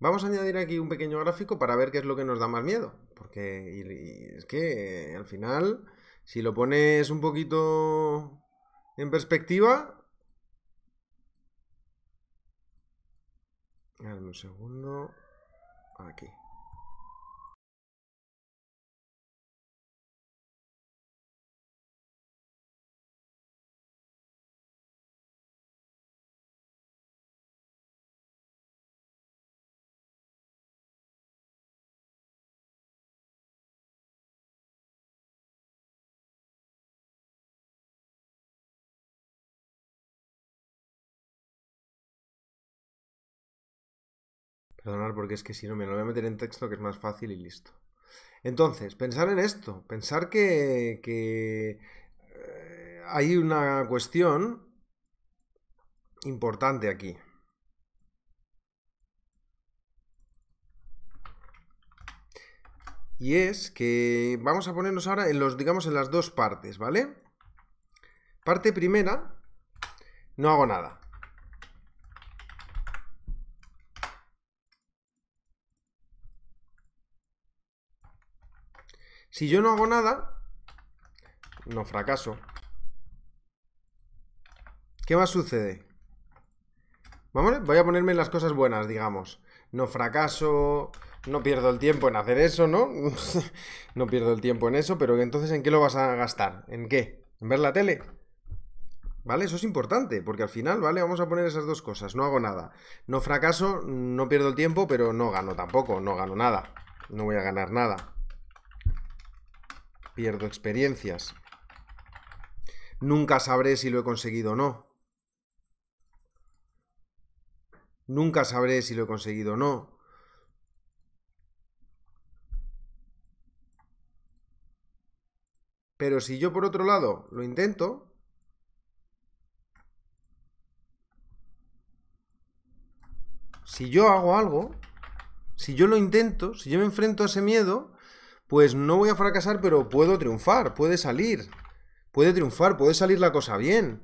Vamos a añadir aquí un pequeño gráfico para ver qué es lo que nos da más miedo. Porque es que eh, al final, si lo pones un poquito en perspectiva... Dame un segundo. Aquí. perdonad porque es que si no me lo voy a meter en texto que es más fácil y listo. Entonces, pensar en esto, pensar que, eh, hay una cuestión importante aquí. Y es que vamos a ponernos ahora en los, digamos, en las dos partes, ¿vale? Parte primera, no hago nada. Si yo no hago nada, no fracaso. ¿Qué más sucede? Vamos, voy a ponerme las cosas buenas, digamos. No fracaso, no pierdo el tiempo en hacer eso, ¿no? no pierdo el tiempo en eso, pero entonces ¿en qué lo vas a gastar? ¿En qué? ¿En ver la tele? ¿Vale? Eso es importante, porque al final, ¿vale? Vamos a poner esas dos cosas. No hago nada. No fracaso, no pierdo el tiempo, pero no gano tampoco, no gano nada. No voy a ganar nada pierdo experiencias. Nunca sabré si lo he conseguido o no. Nunca sabré si lo he conseguido o no. Pero si yo por otro lado lo intento, si yo hago algo, si yo lo intento, si yo me enfrento a ese miedo, pues no voy a fracasar, pero puedo triunfar, puede salir, puede triunfar, puede salir la cosa bien.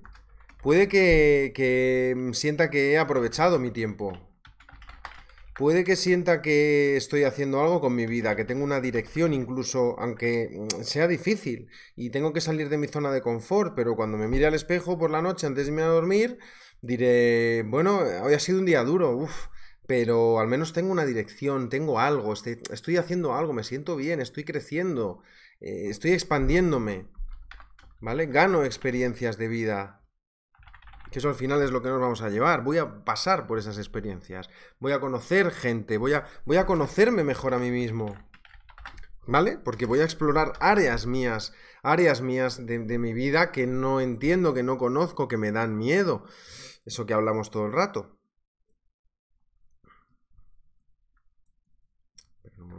Puede que, que sienta que he aprovechado mi tiempo. Puede que sienta que estoy haciendo algo con mi vida, que tengo una dirección incluso, aunque sea difícil, y tengo que salir de mi zona de confort, pero cuando me mire al espejo por la noche antes de irme a dormir, diré, bueno, hoy ha sido un día duro, uff, pero al menos tengo una dirección, tengo algo, este, estoy, haciendo algo, me siento bien, estoy creciendo, eh, estoy expandiéndome, ¿vale? Gano experiencias de vida, que eso al final es lo que nos vamos a llevar, voy a pasar por esas experiencias, voy a conocer gente, voy a, voy a conocerme mejor a mí mismo, ¿vale? Porque voy a explorar áreas mías, áreas mías de mi vida que no entiendo, que no conozco, que me dan miedo, eso que hablamos todo el rato.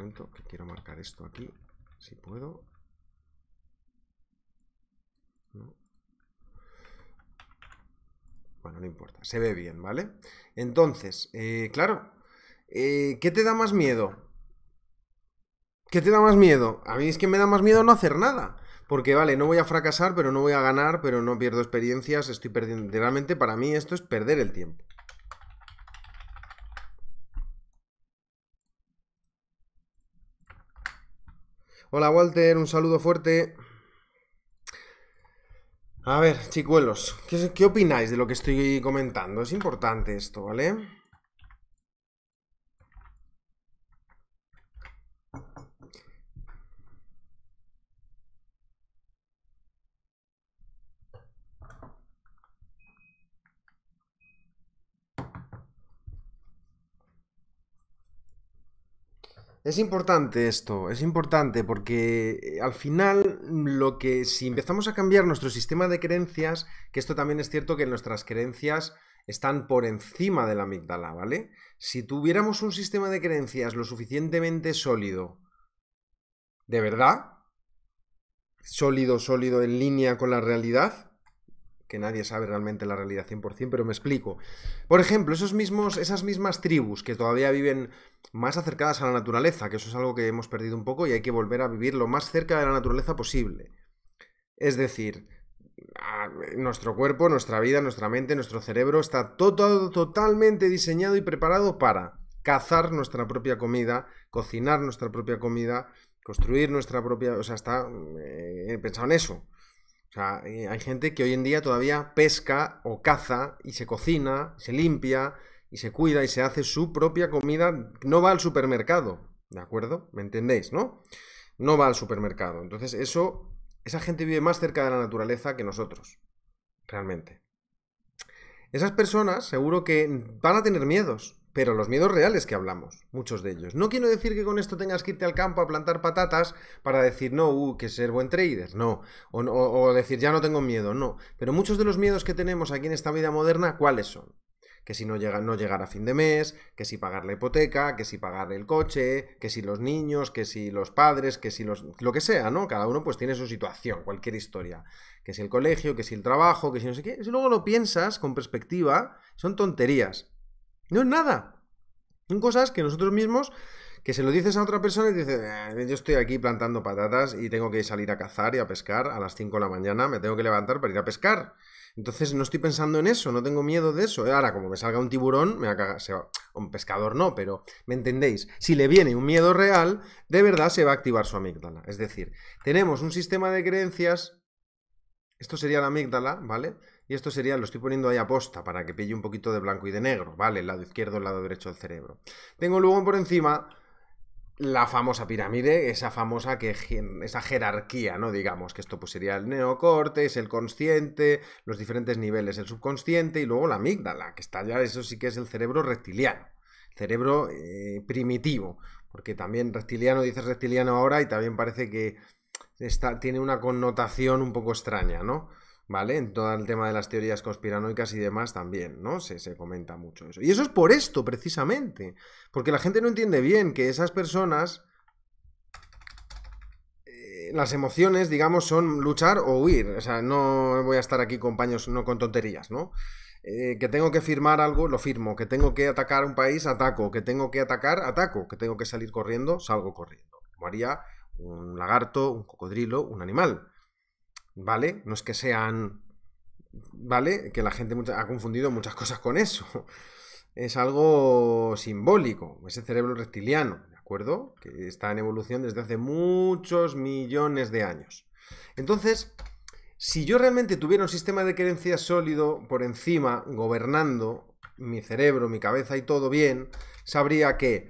que quiero marcar esto aquí, si puedo. Bueno, no importa, se ve bien, ¿vale? Entonces, eh, claro, eh, ¿qué te da más miedo? ¿Qué te da más miedo? A mí es que me da más miedo no hacer nada. Porque vale, no voy a fracasar, pero no voy a ganar, pero no pierdo experiencias, estoy perdiendo. Realmente para mí esto es perder el tiempo. Hola Walter, un saludo fuerte. A ver, chicuelos, ¿qué, ¿qué, opináis de lo que estoy comentando? Es importante esto, ¿vale? Es importante esto, es importante porque eh, al final mm, lo que si empezamos a cambiar nuestro sistema de creencias, que esto también es cierto que nuestras creencias están por encima de la amígdala, ¿vale? Si tuviéramos un sistema de creencias lo suficientemente sólido, de verdad, sólido, sólido en línea con la realidad, que nadie sabe realmente la realidad 100%, pero me explico. Por ejemplo, esos mismos, esas mismas tribus que todavía viven más acercadas a la naturaleza, que eso es algo que hemos perdido un poco y hay que volver a vivir lo más cerca de la naturaleza posible. Es decir, nuestro cuerpo, nuestra vida, nuestra mente, nuestro cerebro está todo totalmente diseñado y preparado para cazar nuestra propia comida, cocinar nuestra propia comida, construir nuestra propia... O sea, está he eh, pensado en eso. O sea, eh, hay gente que hoy en día todavía pesca o caza y se cocina, se limpia y se cuida y se hace su propia comida. No va al supermercado, ¿de acuerdo? ¿Me entendéis, no? No va al supermercado. Entonces, eso, esa gente vive más cerca de la naturaleza que nosotros, realmente. Esas personas seguro que van a tener miedos, pero los miedos reales que hablamos, muchos de ellos. No quiero decir que con esto tengas que irte al campo a plantar patatas para decir, no, uh, que ser buen trader, no. O, decir, ya no tengo miedo, no. Pero muchos de los miedos que tenemos aquí en esta vida moderna, ¿cuáles son? Que si no, llega, no llegar a fin de mes, que si pagar la hipoteca, que si pagar el coche, que si los niños, que si los padres, que si los... lo que sea, ¿no? Cada uno pues tiene su situación, cualquier historia. Que si el colegio, que si el trabajo, que si no sé qué. Si luego lo piensas con perspectiva, son tonterías no es nada. Son cosas que nosotros mismos, que se lo dices a otra persona y dices, eh, yo estoy aquí plantando patatas y tengo que salir a cazar y a pescar a las 5 de la mañana, me tengo que levantar para ir a pescar. Entonces no estoy pensando en eso, no tengo miedo de eso. Ahora, como me salga un tiburón, me va a cagar, Un pescador no, pero ¿me entendéis? Si le viene un miedo real, de verdad se va a activar su amígdala. Es decir, tenemos un sistema de creencias. Esto sería la amígdala, ¿vale? Y esto sería, lo estoy poniendo ahí a posta para que pille un poquito de blanco y de negro, ¿vale? El lado izquierdo, el lado derecho del cerebro. Tengo luego por encima la famosa pirámide, esa famosa que, esa jerarquía, ¿no? Digamos, que esto pues sería el neocortes, el consciente, los diferentes niveles, el subconsciente y luego la amígdala, que está ya, eso sí que es el cerebro reptiliano, cerebro eh, primitivo, porque también reptiliano, dices reptiliano ahora y también parece que tiene una connotación un poco extraña, ¿no? ¿vale? En todo el tema de las teorías conspiranoicas y demás también, ¿no? Se, se comenta mucho eso. Y eso es por esto, precisamente, porque la gente no entiende bien que esas personas, eh, las emociones, digamos, son luchar o huir. O sea, no voy a estar aquí con paños, no con tonterías, ¿no? Eh, que tengo que firmar algo, lo firmo. Que tengo que atacar un país, ataco. Que tengo que atacar, ataco. Que tengo que salir corriendo, salgo corriendo. Como haría un lagarto, un cocodrilo, un animal. ¿vale? No es que sean, ¿vale? Que la gente ha confundido muchas cosas con eso. Es algo simbólico, ese cerebro reptiliano, ¿de acuerdo? Que está en evolución desde hace muchos millones de años. Entonces, si yo realmente tuviera un sistema de creencias sólido por encima, gobernando mi cerebro, mi cabeza y todo bien, sabría que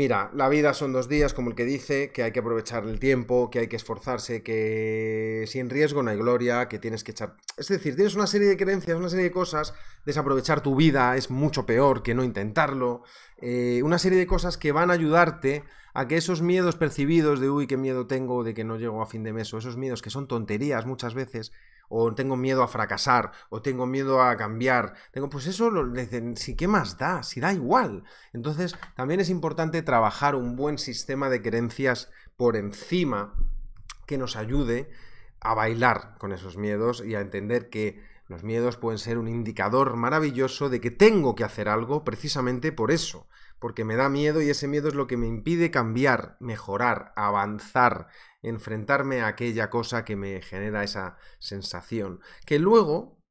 Mira, la vida son dos días, como el que dice, que hay que aprovechar el tiempo, que hay que esforzarse, que sin riesgo no hay gloria, que tienes que echar... Es decir, tienes una serie de creencias, una serie de cosas, desaprovechar tu vida es mucho peor que no intentarlo, eh, una serie de cosas que van a ayudarte a que esos miedos percibidos de, uy, qué miedo tengo, de que no llego a fin de mes, o esos miedos que son tonterías muchas veces, o tengo miedo a fracasar, o tengo miedo a cambiar, tengo, pues eso, lo, dicen, si qué más da, si da igual. Entonces, también es importante trabajar un buen sistema de creencias por encima que nos ayude a bailar con esos miedos y a entender que los miedos pueden ser un indicador maravilloso de que tengo que hacer algo precisamente por eso, porque me da miedo y ese miedo es lo que me impide cambiar, mejorar, avanzar, enfrentarme a aquella cosa que me genera esa sensación. Que luego,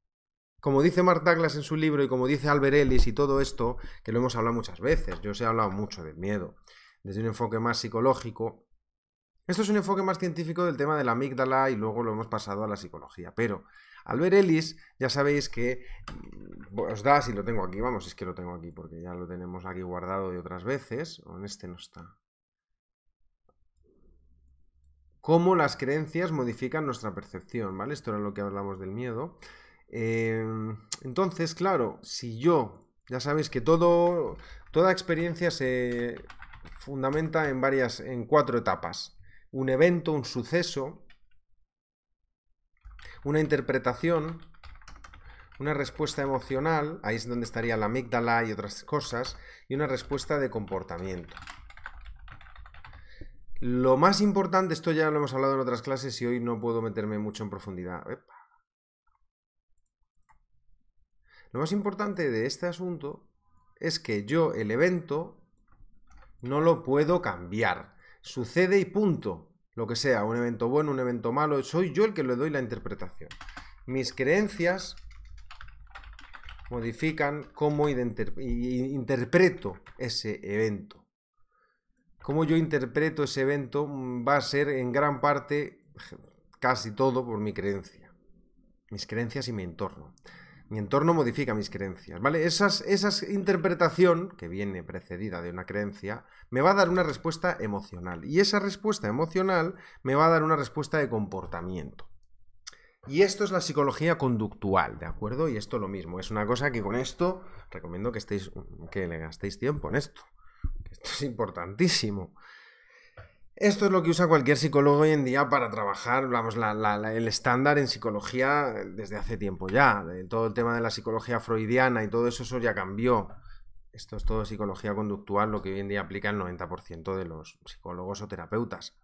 como dice Mark Douglas en su libro y como dice Albert y todo esto, que lo hemos hablado muchas veces, yo os he hablado mucho del miedo, desde un enfoque más psicológico, esto es un enfoque más científico del tema de la amígdala y luego lo hemos pasado a la psicología. Pero al ver Ellis, ya sabéis que mm, os da, si lo tengo aquí, vamos, si es que lo tengo aquí porque ya lo tenemos aquí guardado de otras veces, o en este no está. Cómo las creencias modifican nuestra percepción, ¿vale? Esto era lo que hablamos del miedo. Em, entonces, claro, si yo, ya sabéis que todo, toda experiencia se fundamenta en varias, en cuatro etapas un evento, un suceso, una interpretación, una respuesta emocional, ahí es donde estaría la amígdala y otras cosas, y una respuesta de comportamiento. Lo más importante, esto ya lo hemos hablado en otras clases y hoy no puedo meterme mucho en profundidad. Lo más importante de este asunto es que yo el evento no lo puedo cambiar. Sucede y punto. Lo que sea, un evento bueno, un evento malo, soy yo el que le doy la interpretación. Mis creencias modifican cómo interpreto ese evento. Cómo yo interpreto ese evento mm, va a ser en gran parte, casi todo, por mi creencia. Mis creencias y mi entorno. Mi entorno modifica mis creencias, ¿vale? Esas, esa interpretación, que viene precedida de una creencia, me va a dar una respuesta emocional. Y esa respuesta emocional me va a dar una respuesta de comportamiento. Y esto es la psicología conductual, ¿de acuerdo? Y esto lo mismo. Es una cosa que con esto recomiendo que, estéis, que le gastéis tiempo en esto. Esto es importantísimo. Esto es lo que usa cualquier psicólogo hoy en día para trabajar, vamos, el estándar en psicología eh, desde hace tiempo ya. Todo el tema de la psicología freudiana y todo eso, eso ya cambió. Esto es todo psicología conductual, lo que hoy en día aplica el 90% de los psicólogos o terapeutas.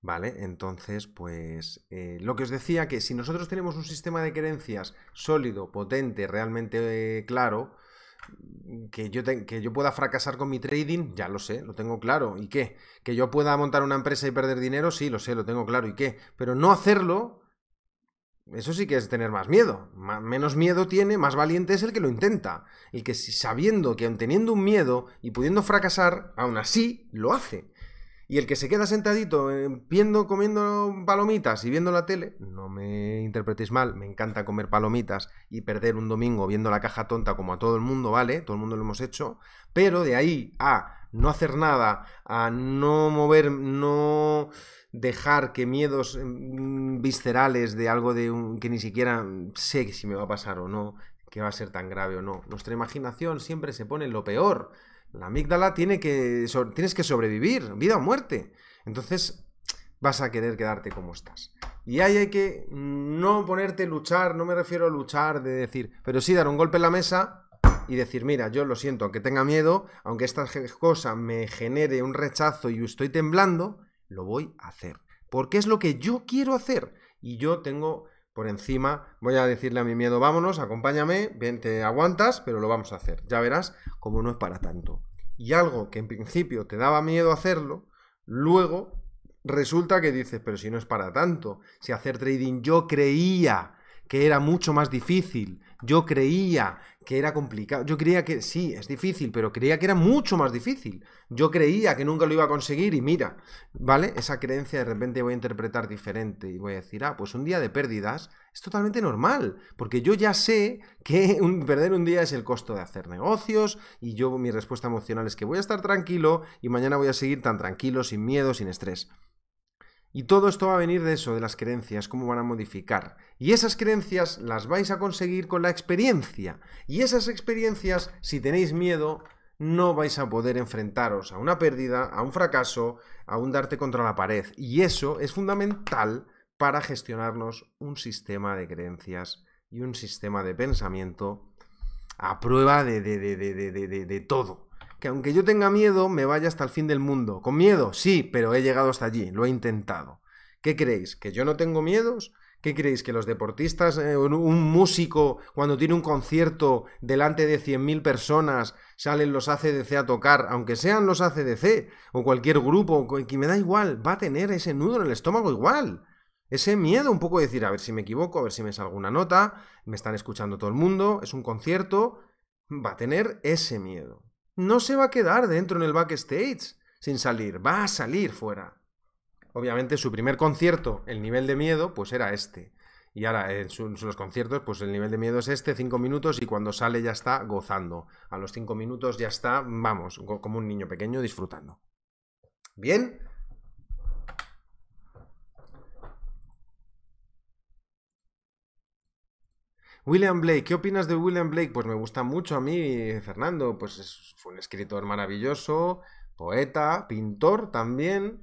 Vale, entonces, pues eh, lo que os decía que si nosotros tenemos un sistema de creencias sólido, potente, realmente eh, claro, que yo, que yo pueda fracasar con mi trading, ya lo sé, lo tengo claro. ¿Y qué? Que yo pueda montar una empresa y perder dinero, sí, lo sé, lo tengo claro. ¿Y qué? Pero no hacerlo, eso sí que es tener más miedo. menos miedo tiene, más valiente es el que lo intenta. El que sabiendo que aun teniendo un miedo y pudiendo fracasar, aún así lo hace. Y el que se queda sentadito eh, viendo, comiendo palomitas y viendo la tele, no me interpretéis mal, me encanta comer palomitas y perder un domingo viendo la caja tonta como a todo el mundo, ¿vale? Todo el mundo lo hemos hecho, pero de ahí a no hacer nada, a no mover, no dejar que miedos mm, viscerales de algo de un, que ni siquiera sé si me va a pasar o no, que va a ser tan grave o no. Nuestra imaginación siempre se pone lo peor. La amígdala tiene que, tienes que sobrevivir, vida o muerte. Entonces vas a querer quedarte como estás. Y ahí hay que mm, no ponerte luchar, no me refiero a luchar de decir, pero sí dar un golpe en la mesa y decir, mira, yo lo siento, aunque tenga miedo, aunque esta cosa me genere un rechazo y estoy temblando, lo voy a hacer. Porque es lo que yo quiero hacer. Y yo tengo por encima, voy a decirle a mi miedo, vámonos, acompáñame, te aguantas, pero lo vamos a hacer. Ya verás cómo no es para tanto y algo que en principio te daba miedo hacerlo, luego resulta que dices, pero si no es para tanto, si hacer trading yo creía que era mucho más difícil, yo creía que era complicado. Yo creía que sí, es difícil, pero creía que era mucho más difícil. Yo creía que nunca lo iba a conseguir y mira, ¿vale? Esa creencia de repente voy a interpretar diferente y voy a decir, ah, pues un día de pérdidas es totalmente normal, porque yo ya sé que perder un día es el costo de hacer negocios y yo mi respuesta emocional es que voy a estar tranquilo y mañana voy a seguir tan tranquilo, sin miedo, sin estrés. Y todo esto va a venir de eso, de las creencias, cómo van a modificar. Y esas creencias las vais a conseguir con la experiencia. Y esas experiencias, si tenéis miedo, no vais a poder enfrentaros a una pérdida, a un fracaso, a un darte contra la pared. Y eso es fundamental para gestionarnos un sistema de creencias y un sistema de pensamiento a prueba de, de todo que aunque yo tenga miedo, me vaya hasta el fin del mundo. ¿Con miedo? Sí, pero he llegado hasta allí, lo he intentado. ¿Qué creéis? ¿Que yo no tengo miedos? ¿Qué creéis? ¿Que los deportistas, eh, un músico, cuando tiene un concierto delante de 100.000 personas, salen los ACDC a tocar, aunque sean los ACDC o cualquier grupo, que me da igual, va a tener ese nudo en el estómago igual? Ese miedo un poco de decir, a ver si me equivoco, a ver si me salgo una nota, me están escuchando todo el mundo, es un concierto, va a tener ese miedo. No se va a quedar dentro en el backstage sin salir, va a salir fuera. Obviamente su primer concierto, el nivel de miedo, pues era este. Y ahora en, eh, sus los conciertos, pues el nivel de miedo es este, cinco minutos, y cuando sale ya está gozando. A los cinco minutos ya está, vamos, como un niño pequeño disfrutando. Bien, William Blake, ¿qué opinas de William Blake? Pues me gusta mucho a mí, Fernando, pues fue un escritor maravilloso, poeta, pintor también.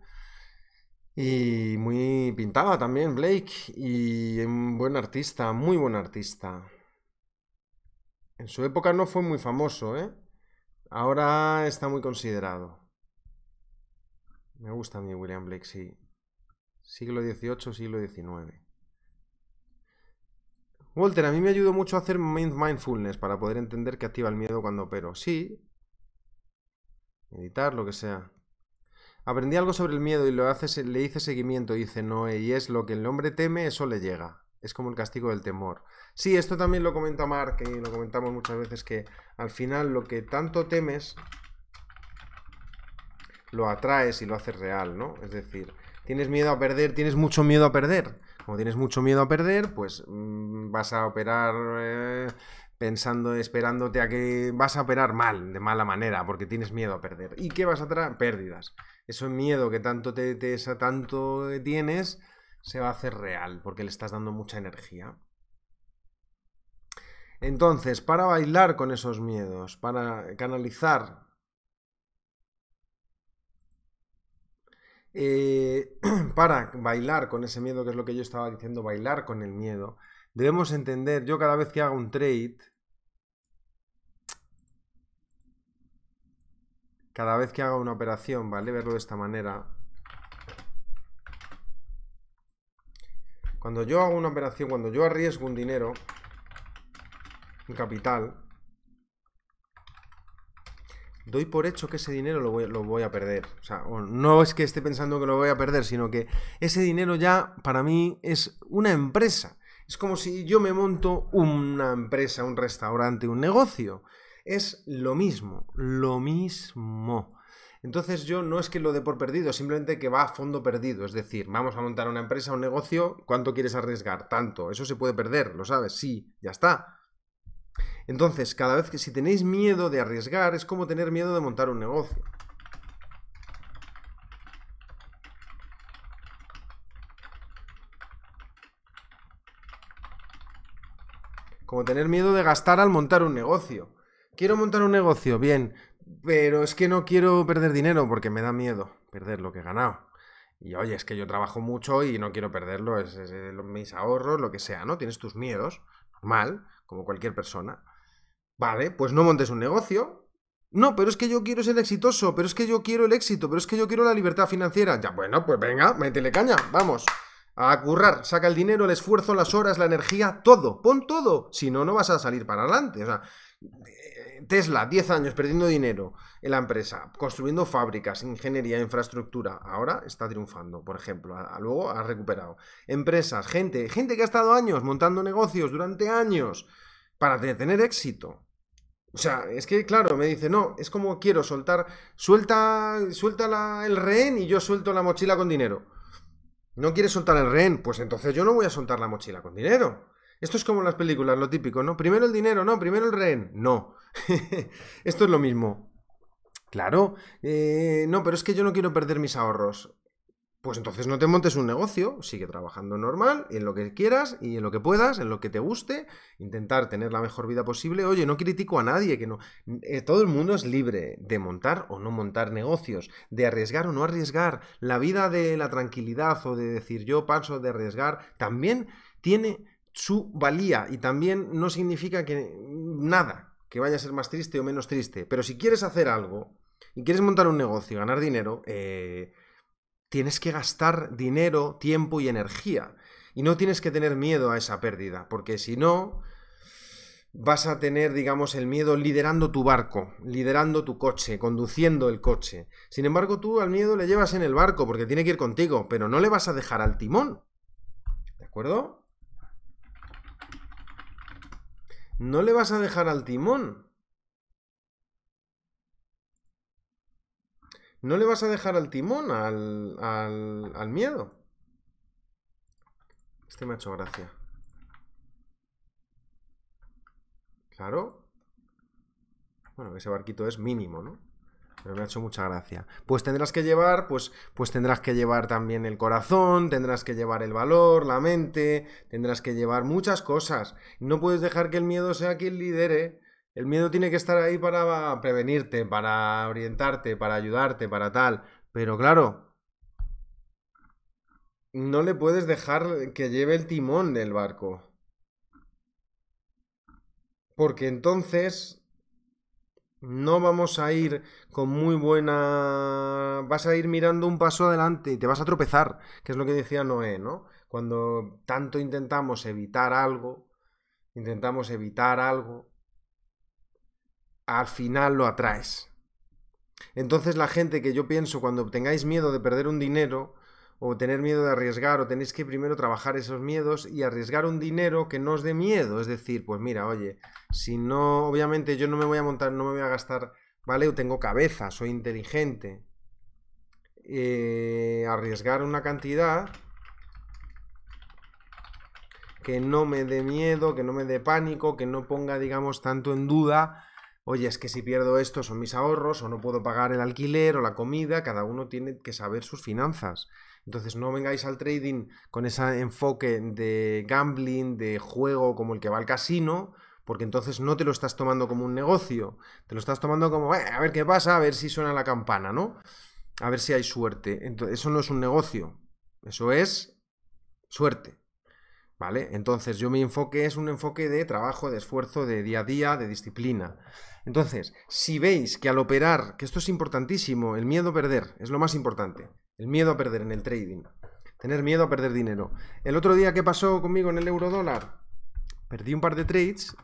Y muy pintaba también Blake. Y un buen artista, muy buen artista. En su época no fue muy famoso, ¿eh? Ahora está muy considerado. Me gusta a mí William Blake, sí. Siglo XVIII, siglo XIX. Walter, a mí me ayudó mucho a hacer mindfulness para poder entender que activa el miedo cuando opero. Sí. Meditar, lo que sea. Aprendí algo sobre el miedo y lo le hice seguimiento, dice Noé, eh, y es lo que el hombre teme, eso le llega. Es como el castigo del temor. Sí, esto también lo comenta Mark y lo comentamos muchas veces, que al final lo que tanto temes lo atraes y lo haces real, ¿no? Es decir, tienes miedo a perder, tienes mucho miedo a perder como tienes mucho miedo a perder, pues mm, vas a operar eh, pensando, esperándote a que vas a operar mal, de mala manera, porque tienes miedo a perder. ¿Y qué vas a traer? Pérdidas. Ese miedo que tanto te, tanto tienes se va a hacer real, porque le estás dando mucha energía. Entonces, para bailar con esos miedos, para canalizar Eh, para bailar con ese miedo, que es lo que yo estaba diciendo, bailar con el miedo, debemos entender, yo cada vez que hago un trade, cada vez que hago una operación, ¿vale? Verlo de esta manera. Cuando yo hago una operación, cuando yo arriesgo un dinero, un capital, doy por hecho que ese dinero lo voy, a perder. O sea, no es que esté pensando que lo voy a perder, sino que ese dinero ya para mí es una empresa. Es como si yo me monto una empresa, un restaurante, un negocio. Es lo mismo, lo mismo. Entonces yo no es que lo dé por perdido, simplemente que va a fondo perdido. Es decir, vamos a montar una empresa, un negocio, ¿cuánto quieres arriesgar? Tanto. Eso se puede perder, lo sabes, sí, ya está. Entonces, cada vez que si tenéis miedo de arriesgar, es como tener miedo de montar un negocio. Como tener miedo de gastar al montar un negocio. Quiero montar un negocio, bien, pero es que no quiero perder dinero porque me da miedo perder lo que he ganado. Y oye, es que yo trabajo mucho y no quiero perderlo, es, mis ahorros, lo que sea, ¿no? Tienes tus miedos, normal, como cualquier persona. Vale, pues no montes un negocio. No, pero es que yo quiero ser exitoso, pero es que yo quiero el éxito, pero es que yo quiero la libertad financiera. Ya, bueno, pues venga, métele caña, vamos. A currar, saca el dinero, el esfuerzo, las horas, la energía, todo, pon todo, si no, no vas a salir para adelante. O sea, eh, Tesla, 10 años perdiendo dinero en la empresa, construyendo fábricas, ingeniería, infraestructura, ahora está triunfando, por ejemplo, luego ha recuperado. Empresas, gente, gente que ha estado años montando negocios durante años, para tener éxito. O sea, es que, claro, me dice, no, es como quiero soltar, suelta, suelta el rehén y yo suelto la mochila con dinero. ¿No quieres soltar el rehén? Pues entonces yo no voy a soltar la mochila con dinero. Esto es como en las películas, lo típico, ¿no? Primero el dinero, no, primero el rehén. No. Esto es lo mismo. Claro, eh, no, pero es que yo no quiero perder mis ahorros pues entonces no te montes un negocio, sigue trabajando normal, en lo que quieras y en lo que puedas, en lo que te guste, intentar tener la mejor vida posible. Oye, no critico a nadie, que no. Eh, todo el mundo es libre de montar o no montar negocios, de arriesgar o no arriesgar. La vida de la tranquilidad o de decir yo paso de arriesgar también tiene su valía y también no significa que nada, que vaya a ser más triste o menos triste. Pero si quieres hacer algo y quieres montar un negocio, ganar dinero, eh tienes que gastar dinero, tiempo y energía. Y no tienes que tener miedo a esa pérdida, porque si no, vas a tener, digamos, el miedo liderando tu barco, liderando tu coche, conduciendo el coche. Sin embargo, tú al miedo le llevas en el barco porque tiene que ir contigo, pero no le vas a dejar al timón. ¿De acuerdo? No le vas a dejar al timón. no le vas a dejar al timón, al, al, miedo. Este me ha hecho gracia. Claro. Bueno, ese barquito es mínimo, ¿no? Pero me ha hecho mucha gracia. Pues tendrás que llevar, pues, pues tendrás que llevar también el corazón, tendrás que llevar el valor, la mente, tendrás que llevar muchas cosas. No puedes dejar que el miedo sea quien lidere el miedo tiene que estar ahí para prevenirte, para orientarte, para ayudarte, para tal. Pero claro, no le puedes dejar que lleve el timón del barco. Porque entonces no vamos a ir con muy buena... Vas a ir mirando un paso adelante y te vas a tropezar, que es lo que decía Noé, ¿no? Cuando tanto intentamos evitar algo, intentamos evitar algo, al final lo atraes. Entonces la gente que yo pienso cuando tengáis miedo de perder un dinero o tener miedo de arriesgar o tenéis que primero trabajar esos miedos y arriesgar un dinero que no os dé miedo, es decir, pues mira, oye, si no obviamente yo no me voy a montar, no me voy a gastar, ¿vale? Yo tengo cabeza, soy inteligente. Eh, arriesgar una cantidad que no me dé miedo, que no me dé pánico, que no ponga, digamos, tanto en duda oye, es que si pierdo esto son mis ahorros, o no puedo pagar el alquiler o la comida, cada uno tiene que saber sus finanzas. Entonces no vengáis al trading con ese enfoque de gambling, de juego como el que va al casino, porque entonces no te lo estás tomando como un negocio, te lo estás tomando como, a ver qué pasa, a ver si suena la campana, ¿no? A ver si hay suerte. Entonces, eso no es un negocio, eso es suerte. ¿Vale? Entonces yo mi enfoque es un enfoque de trabajo, de esfuerzo, de día a día, de disciplina. Entonces, si veis que al operar, que esto es importantísimo, el miedo a perder es lo más importante, el miedo a perder en el trading, tener miedo a perder dinero. El otro día que pasó conmigo en el euro dólar, perdí un par de trades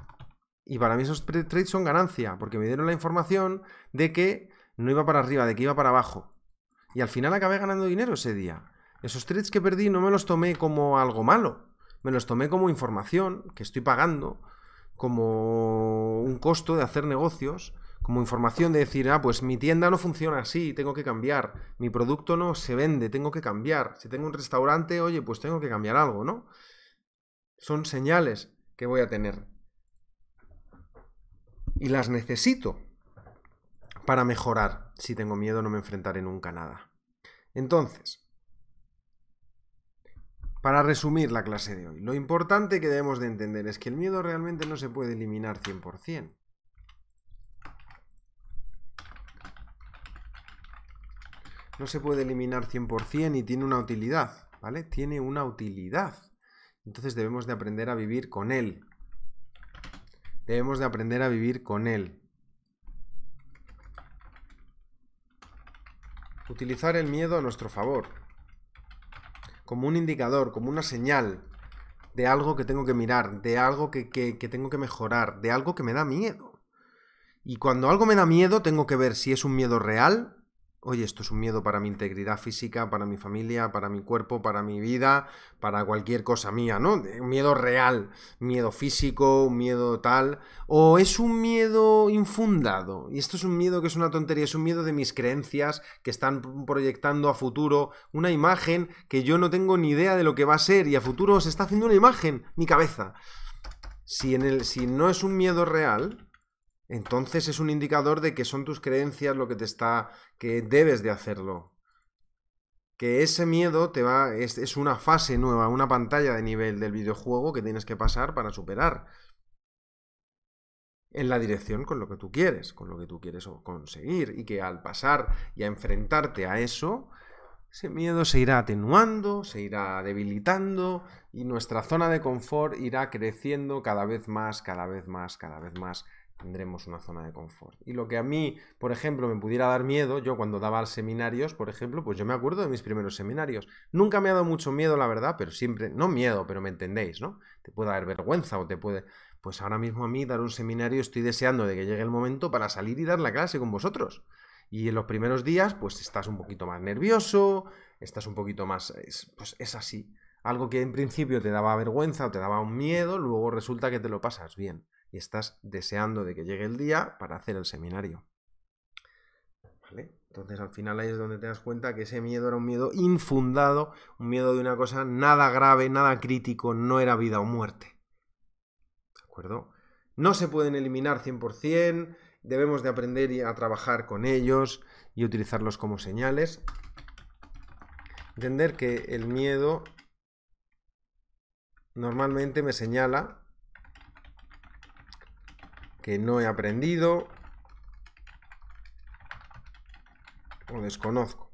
y para mí esos trades son ganancia, porque me dieron la información de que no iba para arriba, de que iba para abajo. Y al final acabé ganando dinero ese día. Esos trades que perdí no me los tomé como algo malo, me los tomé como información que estoy pagando, como un costo de hacer negocios, como información de decir, ah, pues mi tienda no funciona así, tengo que cambiar, mi producto no se vende, tengo que cambiar, si tengo un restaurante, oye, pues tengo que cambiar algo, ¿no? Son señales que voy a tener. Y las necesito para mejorar si tengo miedo no me enfrentaré nunca a nada. Entonces, para resumir la clase de hoy, lo importante que debemos de entender es que el miedo realmente no se puede eliminar 100%. No se puede eliminar 100% y tiene una utilidad, ¿vale? Tiene una utilidad. Entonces debemos de aprender a vivir con él. Debemos de aprender a vivir con él. Utilizar el miedo a nuestro favor como un indicador, como una señal de algo que tengo que mirar, de algo que, tengo que mejorar, de algo que me da miedo. Y cuando algo me da miedo, tengo que ver si es un miedo real oye, esto es un miedo para mi integridad física, para mi familia, para mi cuerpo, para mi vida, para cualquier cosa mía, ¿no? Eh, un miedo real, miedo físico, un miedo tal, o es un miedo infundado, y esto es un miedo que es una tontería, es un miedo de mis creencias que están proyectando a futuro una imagen que yo no tengo ni idea de lo que va a ser, y a futuro se está haciendo una imagen, mi cabeza. Si, en el, si no es un miedo real, entonces es un indicador de que son tus creencias lo que te está, que debes de hacerlo. Que ese miedo te va, es, es una fase nueva, una pantalla de nivel del videojuego que tienes que pasar para superar en la dirección con lo que tú quieres, con lo que tú quieres conseguir, y que al pasar y a enfrentarte a eso, ese miedo se irá atenuando, se irá debilitando, y nuestra zona de confort irá creciendo cada vez más, cada vez más, cada vez más, tendremos una zona de confort. Y lo que a mí, por ejemplo, me pudiera dar miedo, yo cuando daba seminarios, por ejemplo, pues yo me acuerdo de mis primeros seminarios. Nunca me ha dado mucho miedo, la verdad, pero siempre, no miedo, pero me entendéis, ¿no? Te puede dar vergüenza o te puede... Pues ahora mismo a mí dar un seminario estoy deseando de que llegue el momento para salir y dar la clase con vosotros. Y en los primeros días, pues estás un poquito más nervioso, estás un poquito más... pues es así. Algo que en principio te daba vergüenza o te daba un miedo, luego resulta que te lo pasas bien y estás deseando de que llegue el día para hacer el seminario. ¿Vale? Entonces al final ahí es donde te das cuenta que ese miedo era un miedo infundado, un miedo de una cosa nada grave, nada crítico, no era vida o muerte. ¿De acuerdo? No se pueden eliminar 100%, debemos de aprender a trabajar con ellos y utilizarlos como señales. Entender que el miedo normalmente me señala que no he aprendido o desconozco.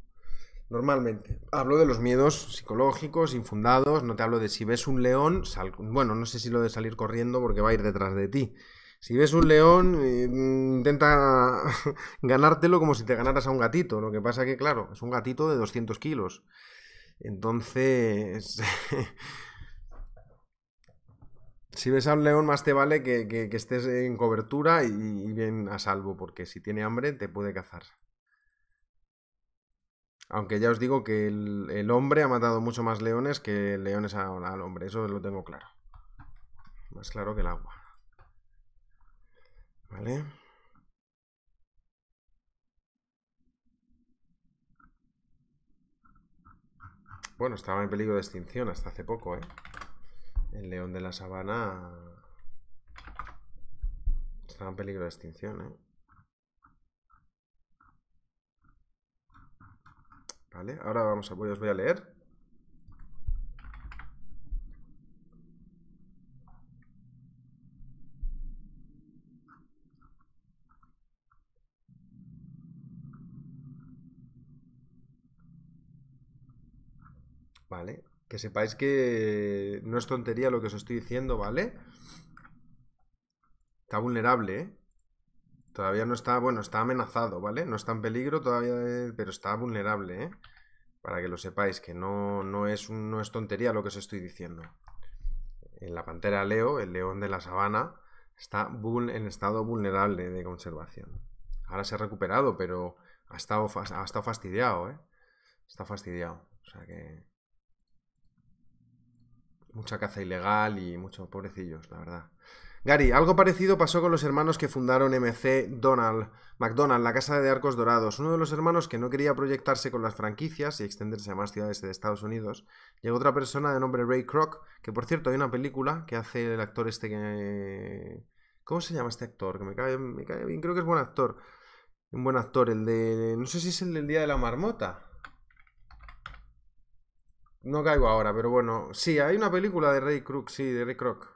Normalmente hablo de los miedos psicológicos, infundados, no te hablo de si ves un león, bueno, no sé si lo de salir corriendo porque va a ir detrás de ti. Si ves un león, eh, intenta ganártelo como si te ganaras a un gatito. Lo que pasa que, claro, es un gatito de 200 kilos. Entonces... Si ves a un león, más te vale que, estés en cobertura y, bien a salvo, porque si tiene hambre te puede cazar. Aunque ya os digo que el, hombre ha matado mucho más leones que leones al hombre, eso lo tengo claro. Más claro que el agua. ¿Vale? Bueno, estaba en peligro de extinción hasta hace poco, ¿eh? El león de la sabana está en peligro de extinción, ¿eh? Vale, ahora vamos a, os voy a leer. Vale, que sepáis que no es tontería lo que os estoy diciendo, ¿vale? Está vulnerable, ¿eh? Todavía no está, bueno, está amenazado, ¿vale? No está en peligro todavía, pero está vulnerable, ¿eh? Para que lo sepáis, que no, es, no es tontería lo que os estoy diciendo. En la pantera Leo, el león de la sabana, está en estado vulnerable de conservación. Ahora se ha recuperado, pero ha estado, ha estado fastidiado, ¿eh? Está fastidiado. O sea que mucha caza ilegal y muchos pobrecillos, la verdad. Gary, algo parecido pasó con los hermanos que fundaron MC Donald, McDonald, la Casa de Arcos Dorados. Uno de los hermanos que no quería proyectarse con las franquicias y extenderse a más ciudades de Estados Unidos. Llegó otra persona de nombre Ray Kroc, que por cierto hay una película que hace el actor este que... ¿Cómo se llama este actor? Que me cae, me cae bien, creo que es buen actor. Un buen actor, el de... No sé si es el del Día de la Marmota. No caigo ahora, pero bueno. Sí, hay una película de Ray Crook, sí, de Ray Kroc.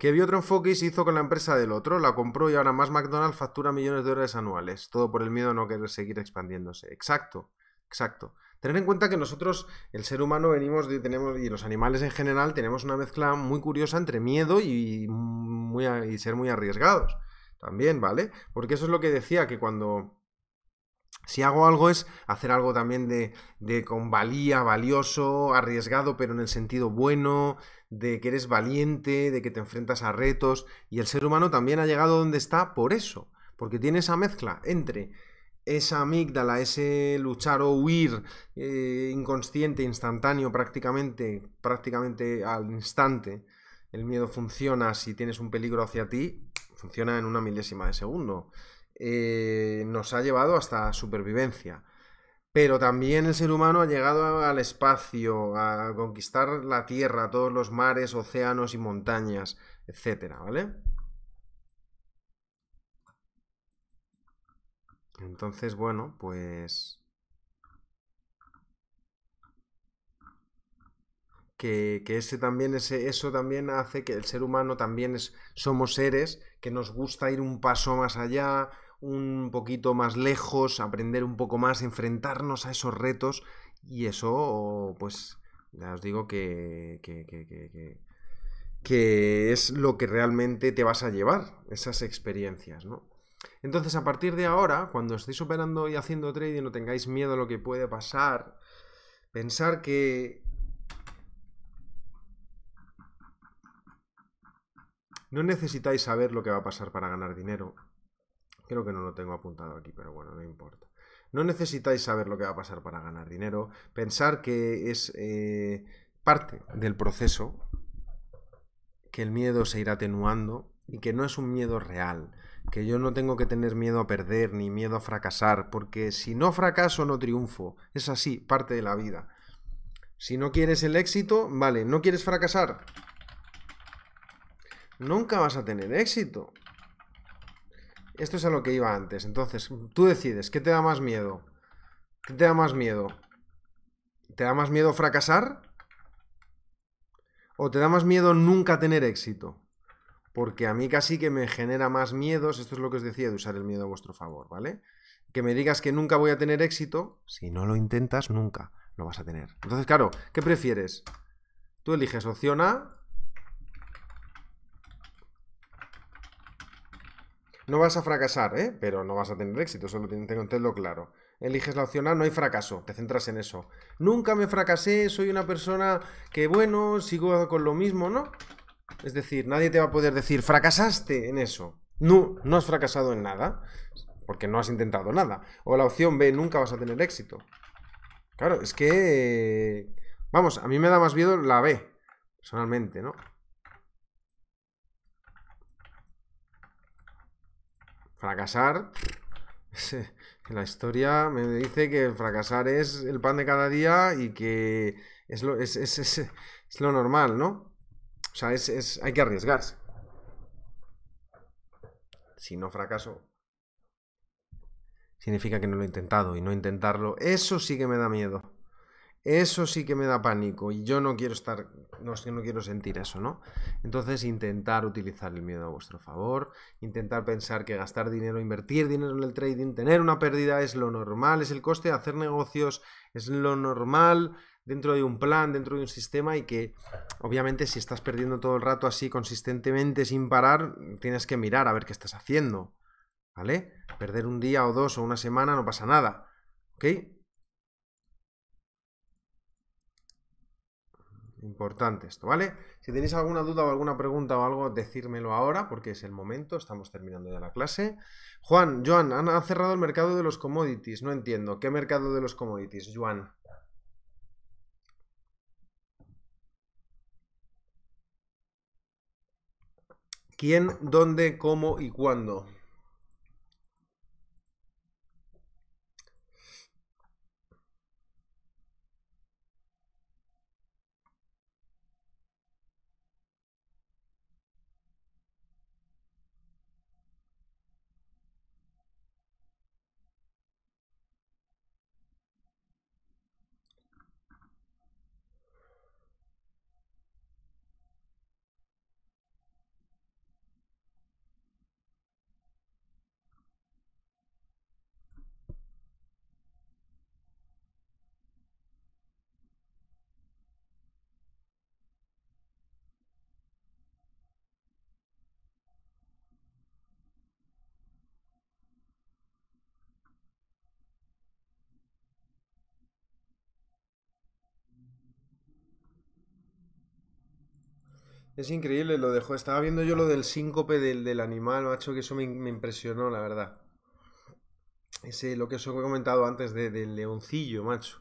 Que vio otro enfoque y se hizo con la empresa del otro, la compró y ahora más McDonald's factura millones de dólares anuales. Todo por el miedo a no querer seguir expandiéndose. Exacto, exacto. Tener en cuenta que nosotros, el ser humano, venimos de, tenemos, y los animales en general, tenemos una mezcla muy curiosa entre miedo y, y ser muy arriesgados. También, ¿vale? Porque eso es lo que decía, que cuando si hago algo es hacer algo también de, convalía, con valía, valioso, arriesgado, pero en el sentido bueno, de que eres valiente, de que te enfrentas a retos. Y el ser humano también ha llegado donde está por eso, porque tiene esa mezcla entre esa amígdala, ese luchar o huir eh, inconsciente, instantáneo, prácticamente, prácticamente al instante. El miedo funciona si tienes un peligro hacia ti, funciona en una milésima de segundo. Eh, nos ha llevado hasta supervivencia. Pero también el ser humano ha llegado al espacio, a conquistar la Tierra, todos los mares, océanos y montañas, etcétera, ¿vale? Entonces, bueno, pues... Que, ese también, ese, eso también hace que el ser humano también es, somos seres que nos gusta ir un paso más allá, un poquito más lejos, aprender un poco más, enfrentarnos a esos retos y eso, pues, ya os digo que, que, es lo que realmente te vas a llevar, esas experiencias, ¿no? Entonces, a partir de ahora, cuando estéis operando y haciendo trading, no tengáis miedo a lo que puede pasar. Pensar que no necesitáis saber lo que va a pasar para ganar dinero. Creo que no lo tengo apuntado aquí, pero bueno, no importa. No necesitáis saber lo que va a pasar para ganar dinero. Pensar que es eh, parte del proceso, que el miedo se irá atenuando y que no es un miedo real. Que yo no tengo que tener miedo a perder ni miedo a fracasar, porque si no fracaso no triunfo. Es así, parte de la vida. Si no quieres el éxito, vale, no quieres fracasar. Nunca vas a tener éxito. Esto es a lo que iba antes. Entonces, tú decides, ¿qué te da más miedo? ¿Qué te da más miedo? ¿Te da más miedo fracasar? ¿O te da más miedo nunca tener éxito? Porque a mí casi que me genera más miedos, esto es lo que os decía de usar el miedo a vuestro favor, ¿vale? Que me digas que nunca voy a tener éxito, si no lo intentas, nunca lo vas a tener. Entonces, claro, ¿qué prefieres? Tú eliges opción A, No vas a fracasar, ¿eh? Pero no vas a tener éxito, solo tenerlo claro. Eliges la opción A, no hay fracaso, te centras en eso. Nunca me fracasé, soy una persona que, bueno, sigo con lo mismo, ¿no? Es decir, nadie te va a poder decir, fracasaste en eso. No, no has fracasado en nada, porque no has intentado nada. O la opción B, nunca vas a tener éxito. Claro, es que... Vamos, a mí me da más miedo la B, personalmente, ¿no? Fracasar. La historia me dice que fracasar es el pan de cada día y que es lo, es, es, lo normal, ¿no? O sea, es, hay que arriesgarse. Si no fracaso, significa que no lo he intentado y no intentarlo, eso sí que me da miedo. Eso sí que me da pánico y yo no quiero estar, no, quiero sentir eso, ¿no? Entonces intentar utilizar el miedo a vuestro favor, intentar pensar que gastar dinero, invertir dinero en el trading, tener una pérdida es lo normal, es el coste de hacer negocios, es lo normal dentro de un plan, dentro de un sistema y que obviamente si estás perdiendo todo el rato así consistentemente sin parar, tienes que mirar a ver qué estás haciendo, ¿vale? Perder un día o dos o una semana no pasa nada, ¿ok? Importante esto, ¿vale? Si tenéis alguna duda o alguna pregunta o algo, decírmelo ahora porque es el momento, estamos terminando ya la clase. Juan, Juan, han, cerrado el mercado de los commodities, no entiendo. ¿Qué mercado de los commodities, Joan? ¿Quién, dónde, cómo y cuándo? Es increíble lo dejó. Estaba viendo yo lo del síncope del, animal, macho, que eso me, impresionó, la verdad. Ese, lo que os he comentado antes del leoncillo, macho.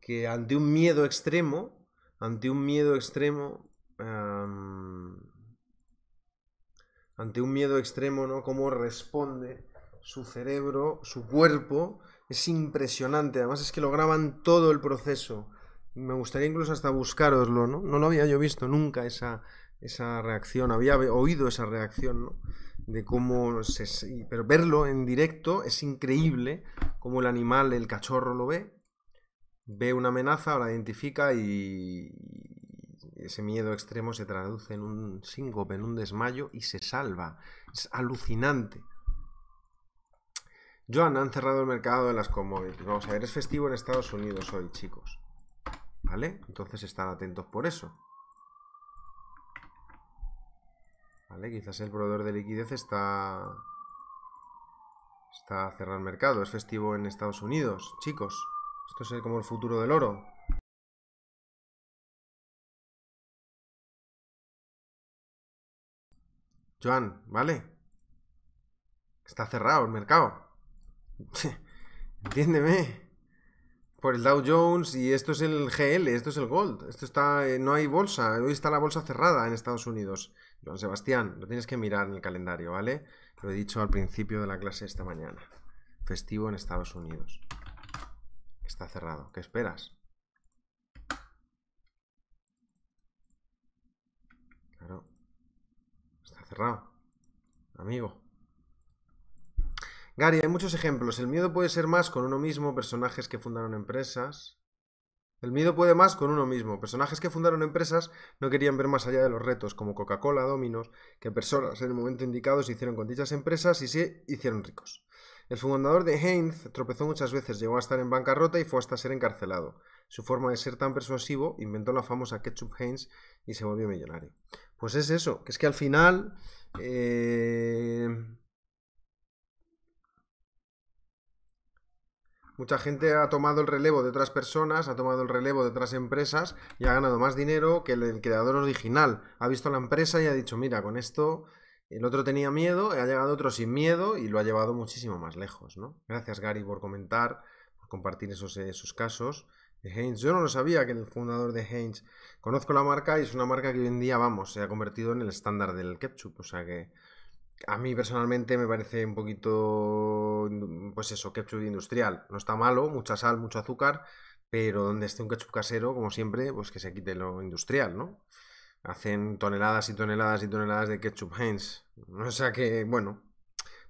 Que ante un miedo extremo, ante un miedo extremo, ante un miedo extremo, ¿no? Cómo responde su cerebro, su cuerpo, es impresionante. Además es que lo graban todo el proceso me gustaría incluso hasta buscaroslo, ¿no? No lo había yo visto nunca esa, reacción, había oído esa reacción, ¿no? De cómo se... Pero verlo en directo es increíble, cómo el animal, el cachorro lo ve, ve una amenaza, la identifica y ese miedo extremo se traduce en un síncope, en un desmayo y se salva. Es alucinante. Joan, han cerrado el mercado de las commodities. Vamos a ver, es festivo en Estados Unidos hoy, chicos. ¿Vale? Entonces están atentos por eso. ¿Vale? Quizás el proveedor de liquidez está... Está a el mercado. Es festivo en Estados Unidos, chicos. Esto es como el futuro del oro. Joan, ¿vale? Está cerrado el mercado. Entiéndeme por el Dow Jones y esto es el GL, esto es el Gold, esto está, eh, no hay bolsa, hoy está la bolsa cerrada en Estados Unidos. Juan Sebastián, lo tienes que mirar en el calendario, ¿vale? Lo he dicho al principio de la clase esta mañana. Festivo en Estados Unidos. Está cerrado, ¿qué esperas? Claro. Está cerrado. Amigo. Gary, hay muchos ejemplos. El miedo puede ser más con uno mismo, personajes que fundaron empresas. El miedo puede más con uno mismo. Personajes que fundaron empresas no querían ver más allá de los retos, como Coca-Cola, Dominos, que personas en el momento indicado se hicieron con dichas empresas y se hicieron ricos. El fundador de Heinz tropezó muchas veces, llegó a estar en bancarrota y fue hasta ser encarcelado. Su forma de ser tan persuasivo inventó la famosa ketchup Heinz y se volvió millonario. Pues es eso, que es que al final... Eh, Mucha gente ha tomado el relevo de otras personas, ha tomado el relevo de otras empresas y ha ganado más dinero que el, creador original. Ha visto la empresa y ha dicho, mira, con esto el otro tenía miedo, ha llegado otro sin miedo y lo ha llevado muchísimo más lejos, ¿no? Gracias, Gary, por comentar, por compartir esos, esos casos de Heinz. Yo no lo sabía que el fundador de Heinz. Conozco la marca y es una marca que hoy en día, vamos, se ha convertido en el estándar del ketchup. O sea que a mí personalmente me parece un poquito, mm, pues eso, ketchup industrial. No está malo, mucha sal, mucho azúcar, pero donde esté un ketchup casero, como siempre, pues que se quite lo industrial, ¿no? Hacen toneladas y toneladas y toneladas de ketchup Heinz. O sea que, bueno.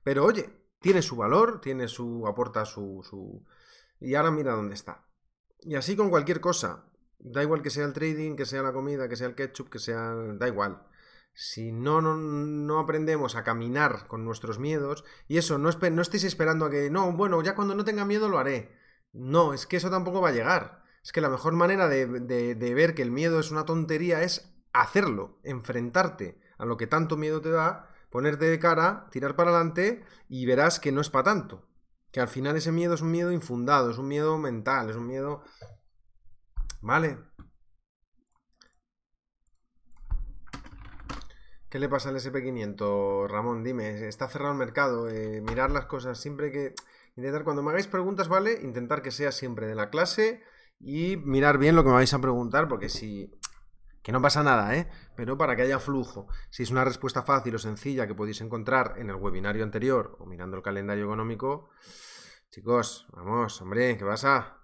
Pero oye, tiene su valor, tiene su. aporta su. su... Y ahora mira dónde está. Y así con cualquier cosa. Da igual que sea el trading, que sea la comida, que sea el ketchup, que sea. da igual si no, no, no, aprendemos a caminar con nuestros miedos, y eso, no, no estéis esperando a que, no, bueno, ya cuando no tenga miedo lo haré. No, es que eso tampoco va a llegar. Es que la mejor manera de, de, de ver que el miedo es una tontería es hacerlo, enfrentarte a lo que tanto miedo te da, ponerte de cara, tirar para adelante y verás que no es para tanto. Que al final ese miedo es un miedo infundado, es un miedo mental, es un miedo... ¿Vale? ¿Qué le pasa al SP500, Ramón? Dime, está cerrado el mercado, eh, mirar las cosas, siempre que... Intentar, cuando me hagáis preguntas, ¿vale? Intentar que sea siempre de la clase y mirar bien lo que me vais a preguntar, porque si... Que no pasa nada, ¿eh? Pero para que haya flujo. Si es una respuesta fácil o sencilla que podéis encontrar en el webinario anterior o mirando el calendario económico... Chicos, vamos, hombre, ¿qué pasa?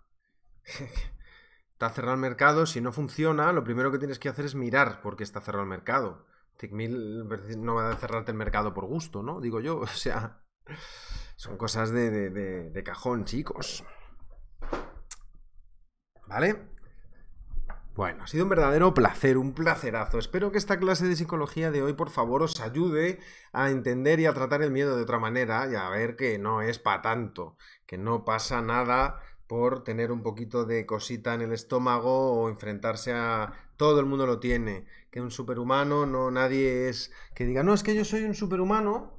está cerrado el mercado, si no funciona, lo primero que tienes que hacer es mirar porque está cerrado el mercado mil, no va a cerrarte el mercado por gusto, ¿no? Digo yo, o sea, son cosas de, de, de cajón, chicos. ¿Vale? Bueno, ha sido un verdadero placer, un placerazo. Espero que esta clase de psicología de hoy, por favor, os ayude a entender y a tratar el miedo de otra manera y a ver que no es para tanto, que no pasa nada por tener un poquito de cosita en el estómago o enfrentarse a todo el mundo lo tiene, que un superhumano no nadie es que diga, "No, es que yo soy un superhumano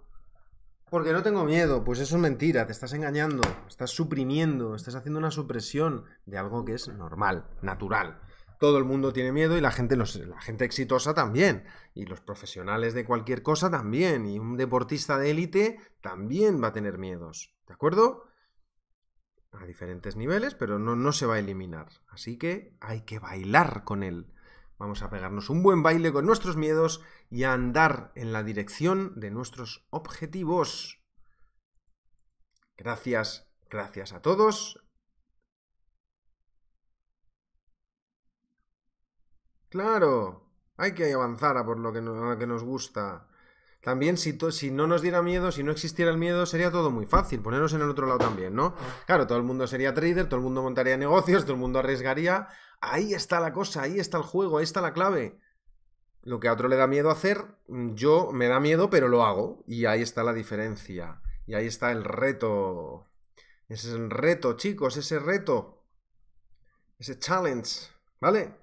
porque no tengo miedo." Pues eso es mentira, te estás engañando, estás suprimiendo, estás haciendo una supresión de algo que es normal, natural. Todo el mundo tiene miedo y la gente, los, la gente exitosa también. Y los profesionales de cualquier cosa también. Y un deportista de élite también va a tener miedos. ¿De acuerdo? a diferentes niveles, pero no, no se va a eliminar. Así que hay que bailar con él. Vamos a pegarnos un buen baile con nuestros miedos y a andar en la dirección de nuestros objetivos. Gracias, gracias a todos. Claro, hay que avanzar a por lo que, lo que nos gusta. También, si, si no nos diera miedo, si no existiera el miedo, sería todo muy fácil. Ponernos en el otro lado también, ¿no? Ah. Claro, todo el mundo sería trader, todo el mundo montaría negocios, todo el mundo arriesgaría. Ahí está la cosa, ahí está el juego, ahí está la clave. Lo que a otro le da miedo hacer, mm, yo me da miedo, pero lo hago. Y ahí está la diferencia. Y ahí está el reto. Ese es el reto, chicos, ese reto. Ese challenge, ¿vale?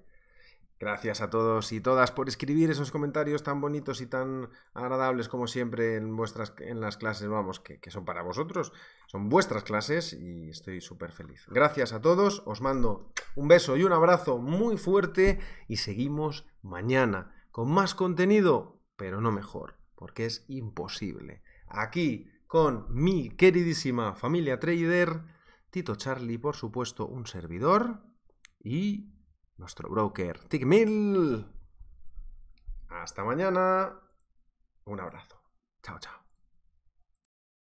Gracias a todos y todas por escribir esos comentarios tan bonitos y tan agradables como siempre en vuestras en las clases, vamos, que, que son para vosotros, son vuestras clases y estoy súper feliz. Gracias a todos, os mando un beso y un abrazo muy fuerte y seguimos mañana con más contenido, pero no mejor, porque es imposible. Aquí con mi queridísima familia trader, Tito Charlie, por supuesto, un servidor y nuestro broker Tickmill. Hasta mañana. Un abrazo. Chao, chao.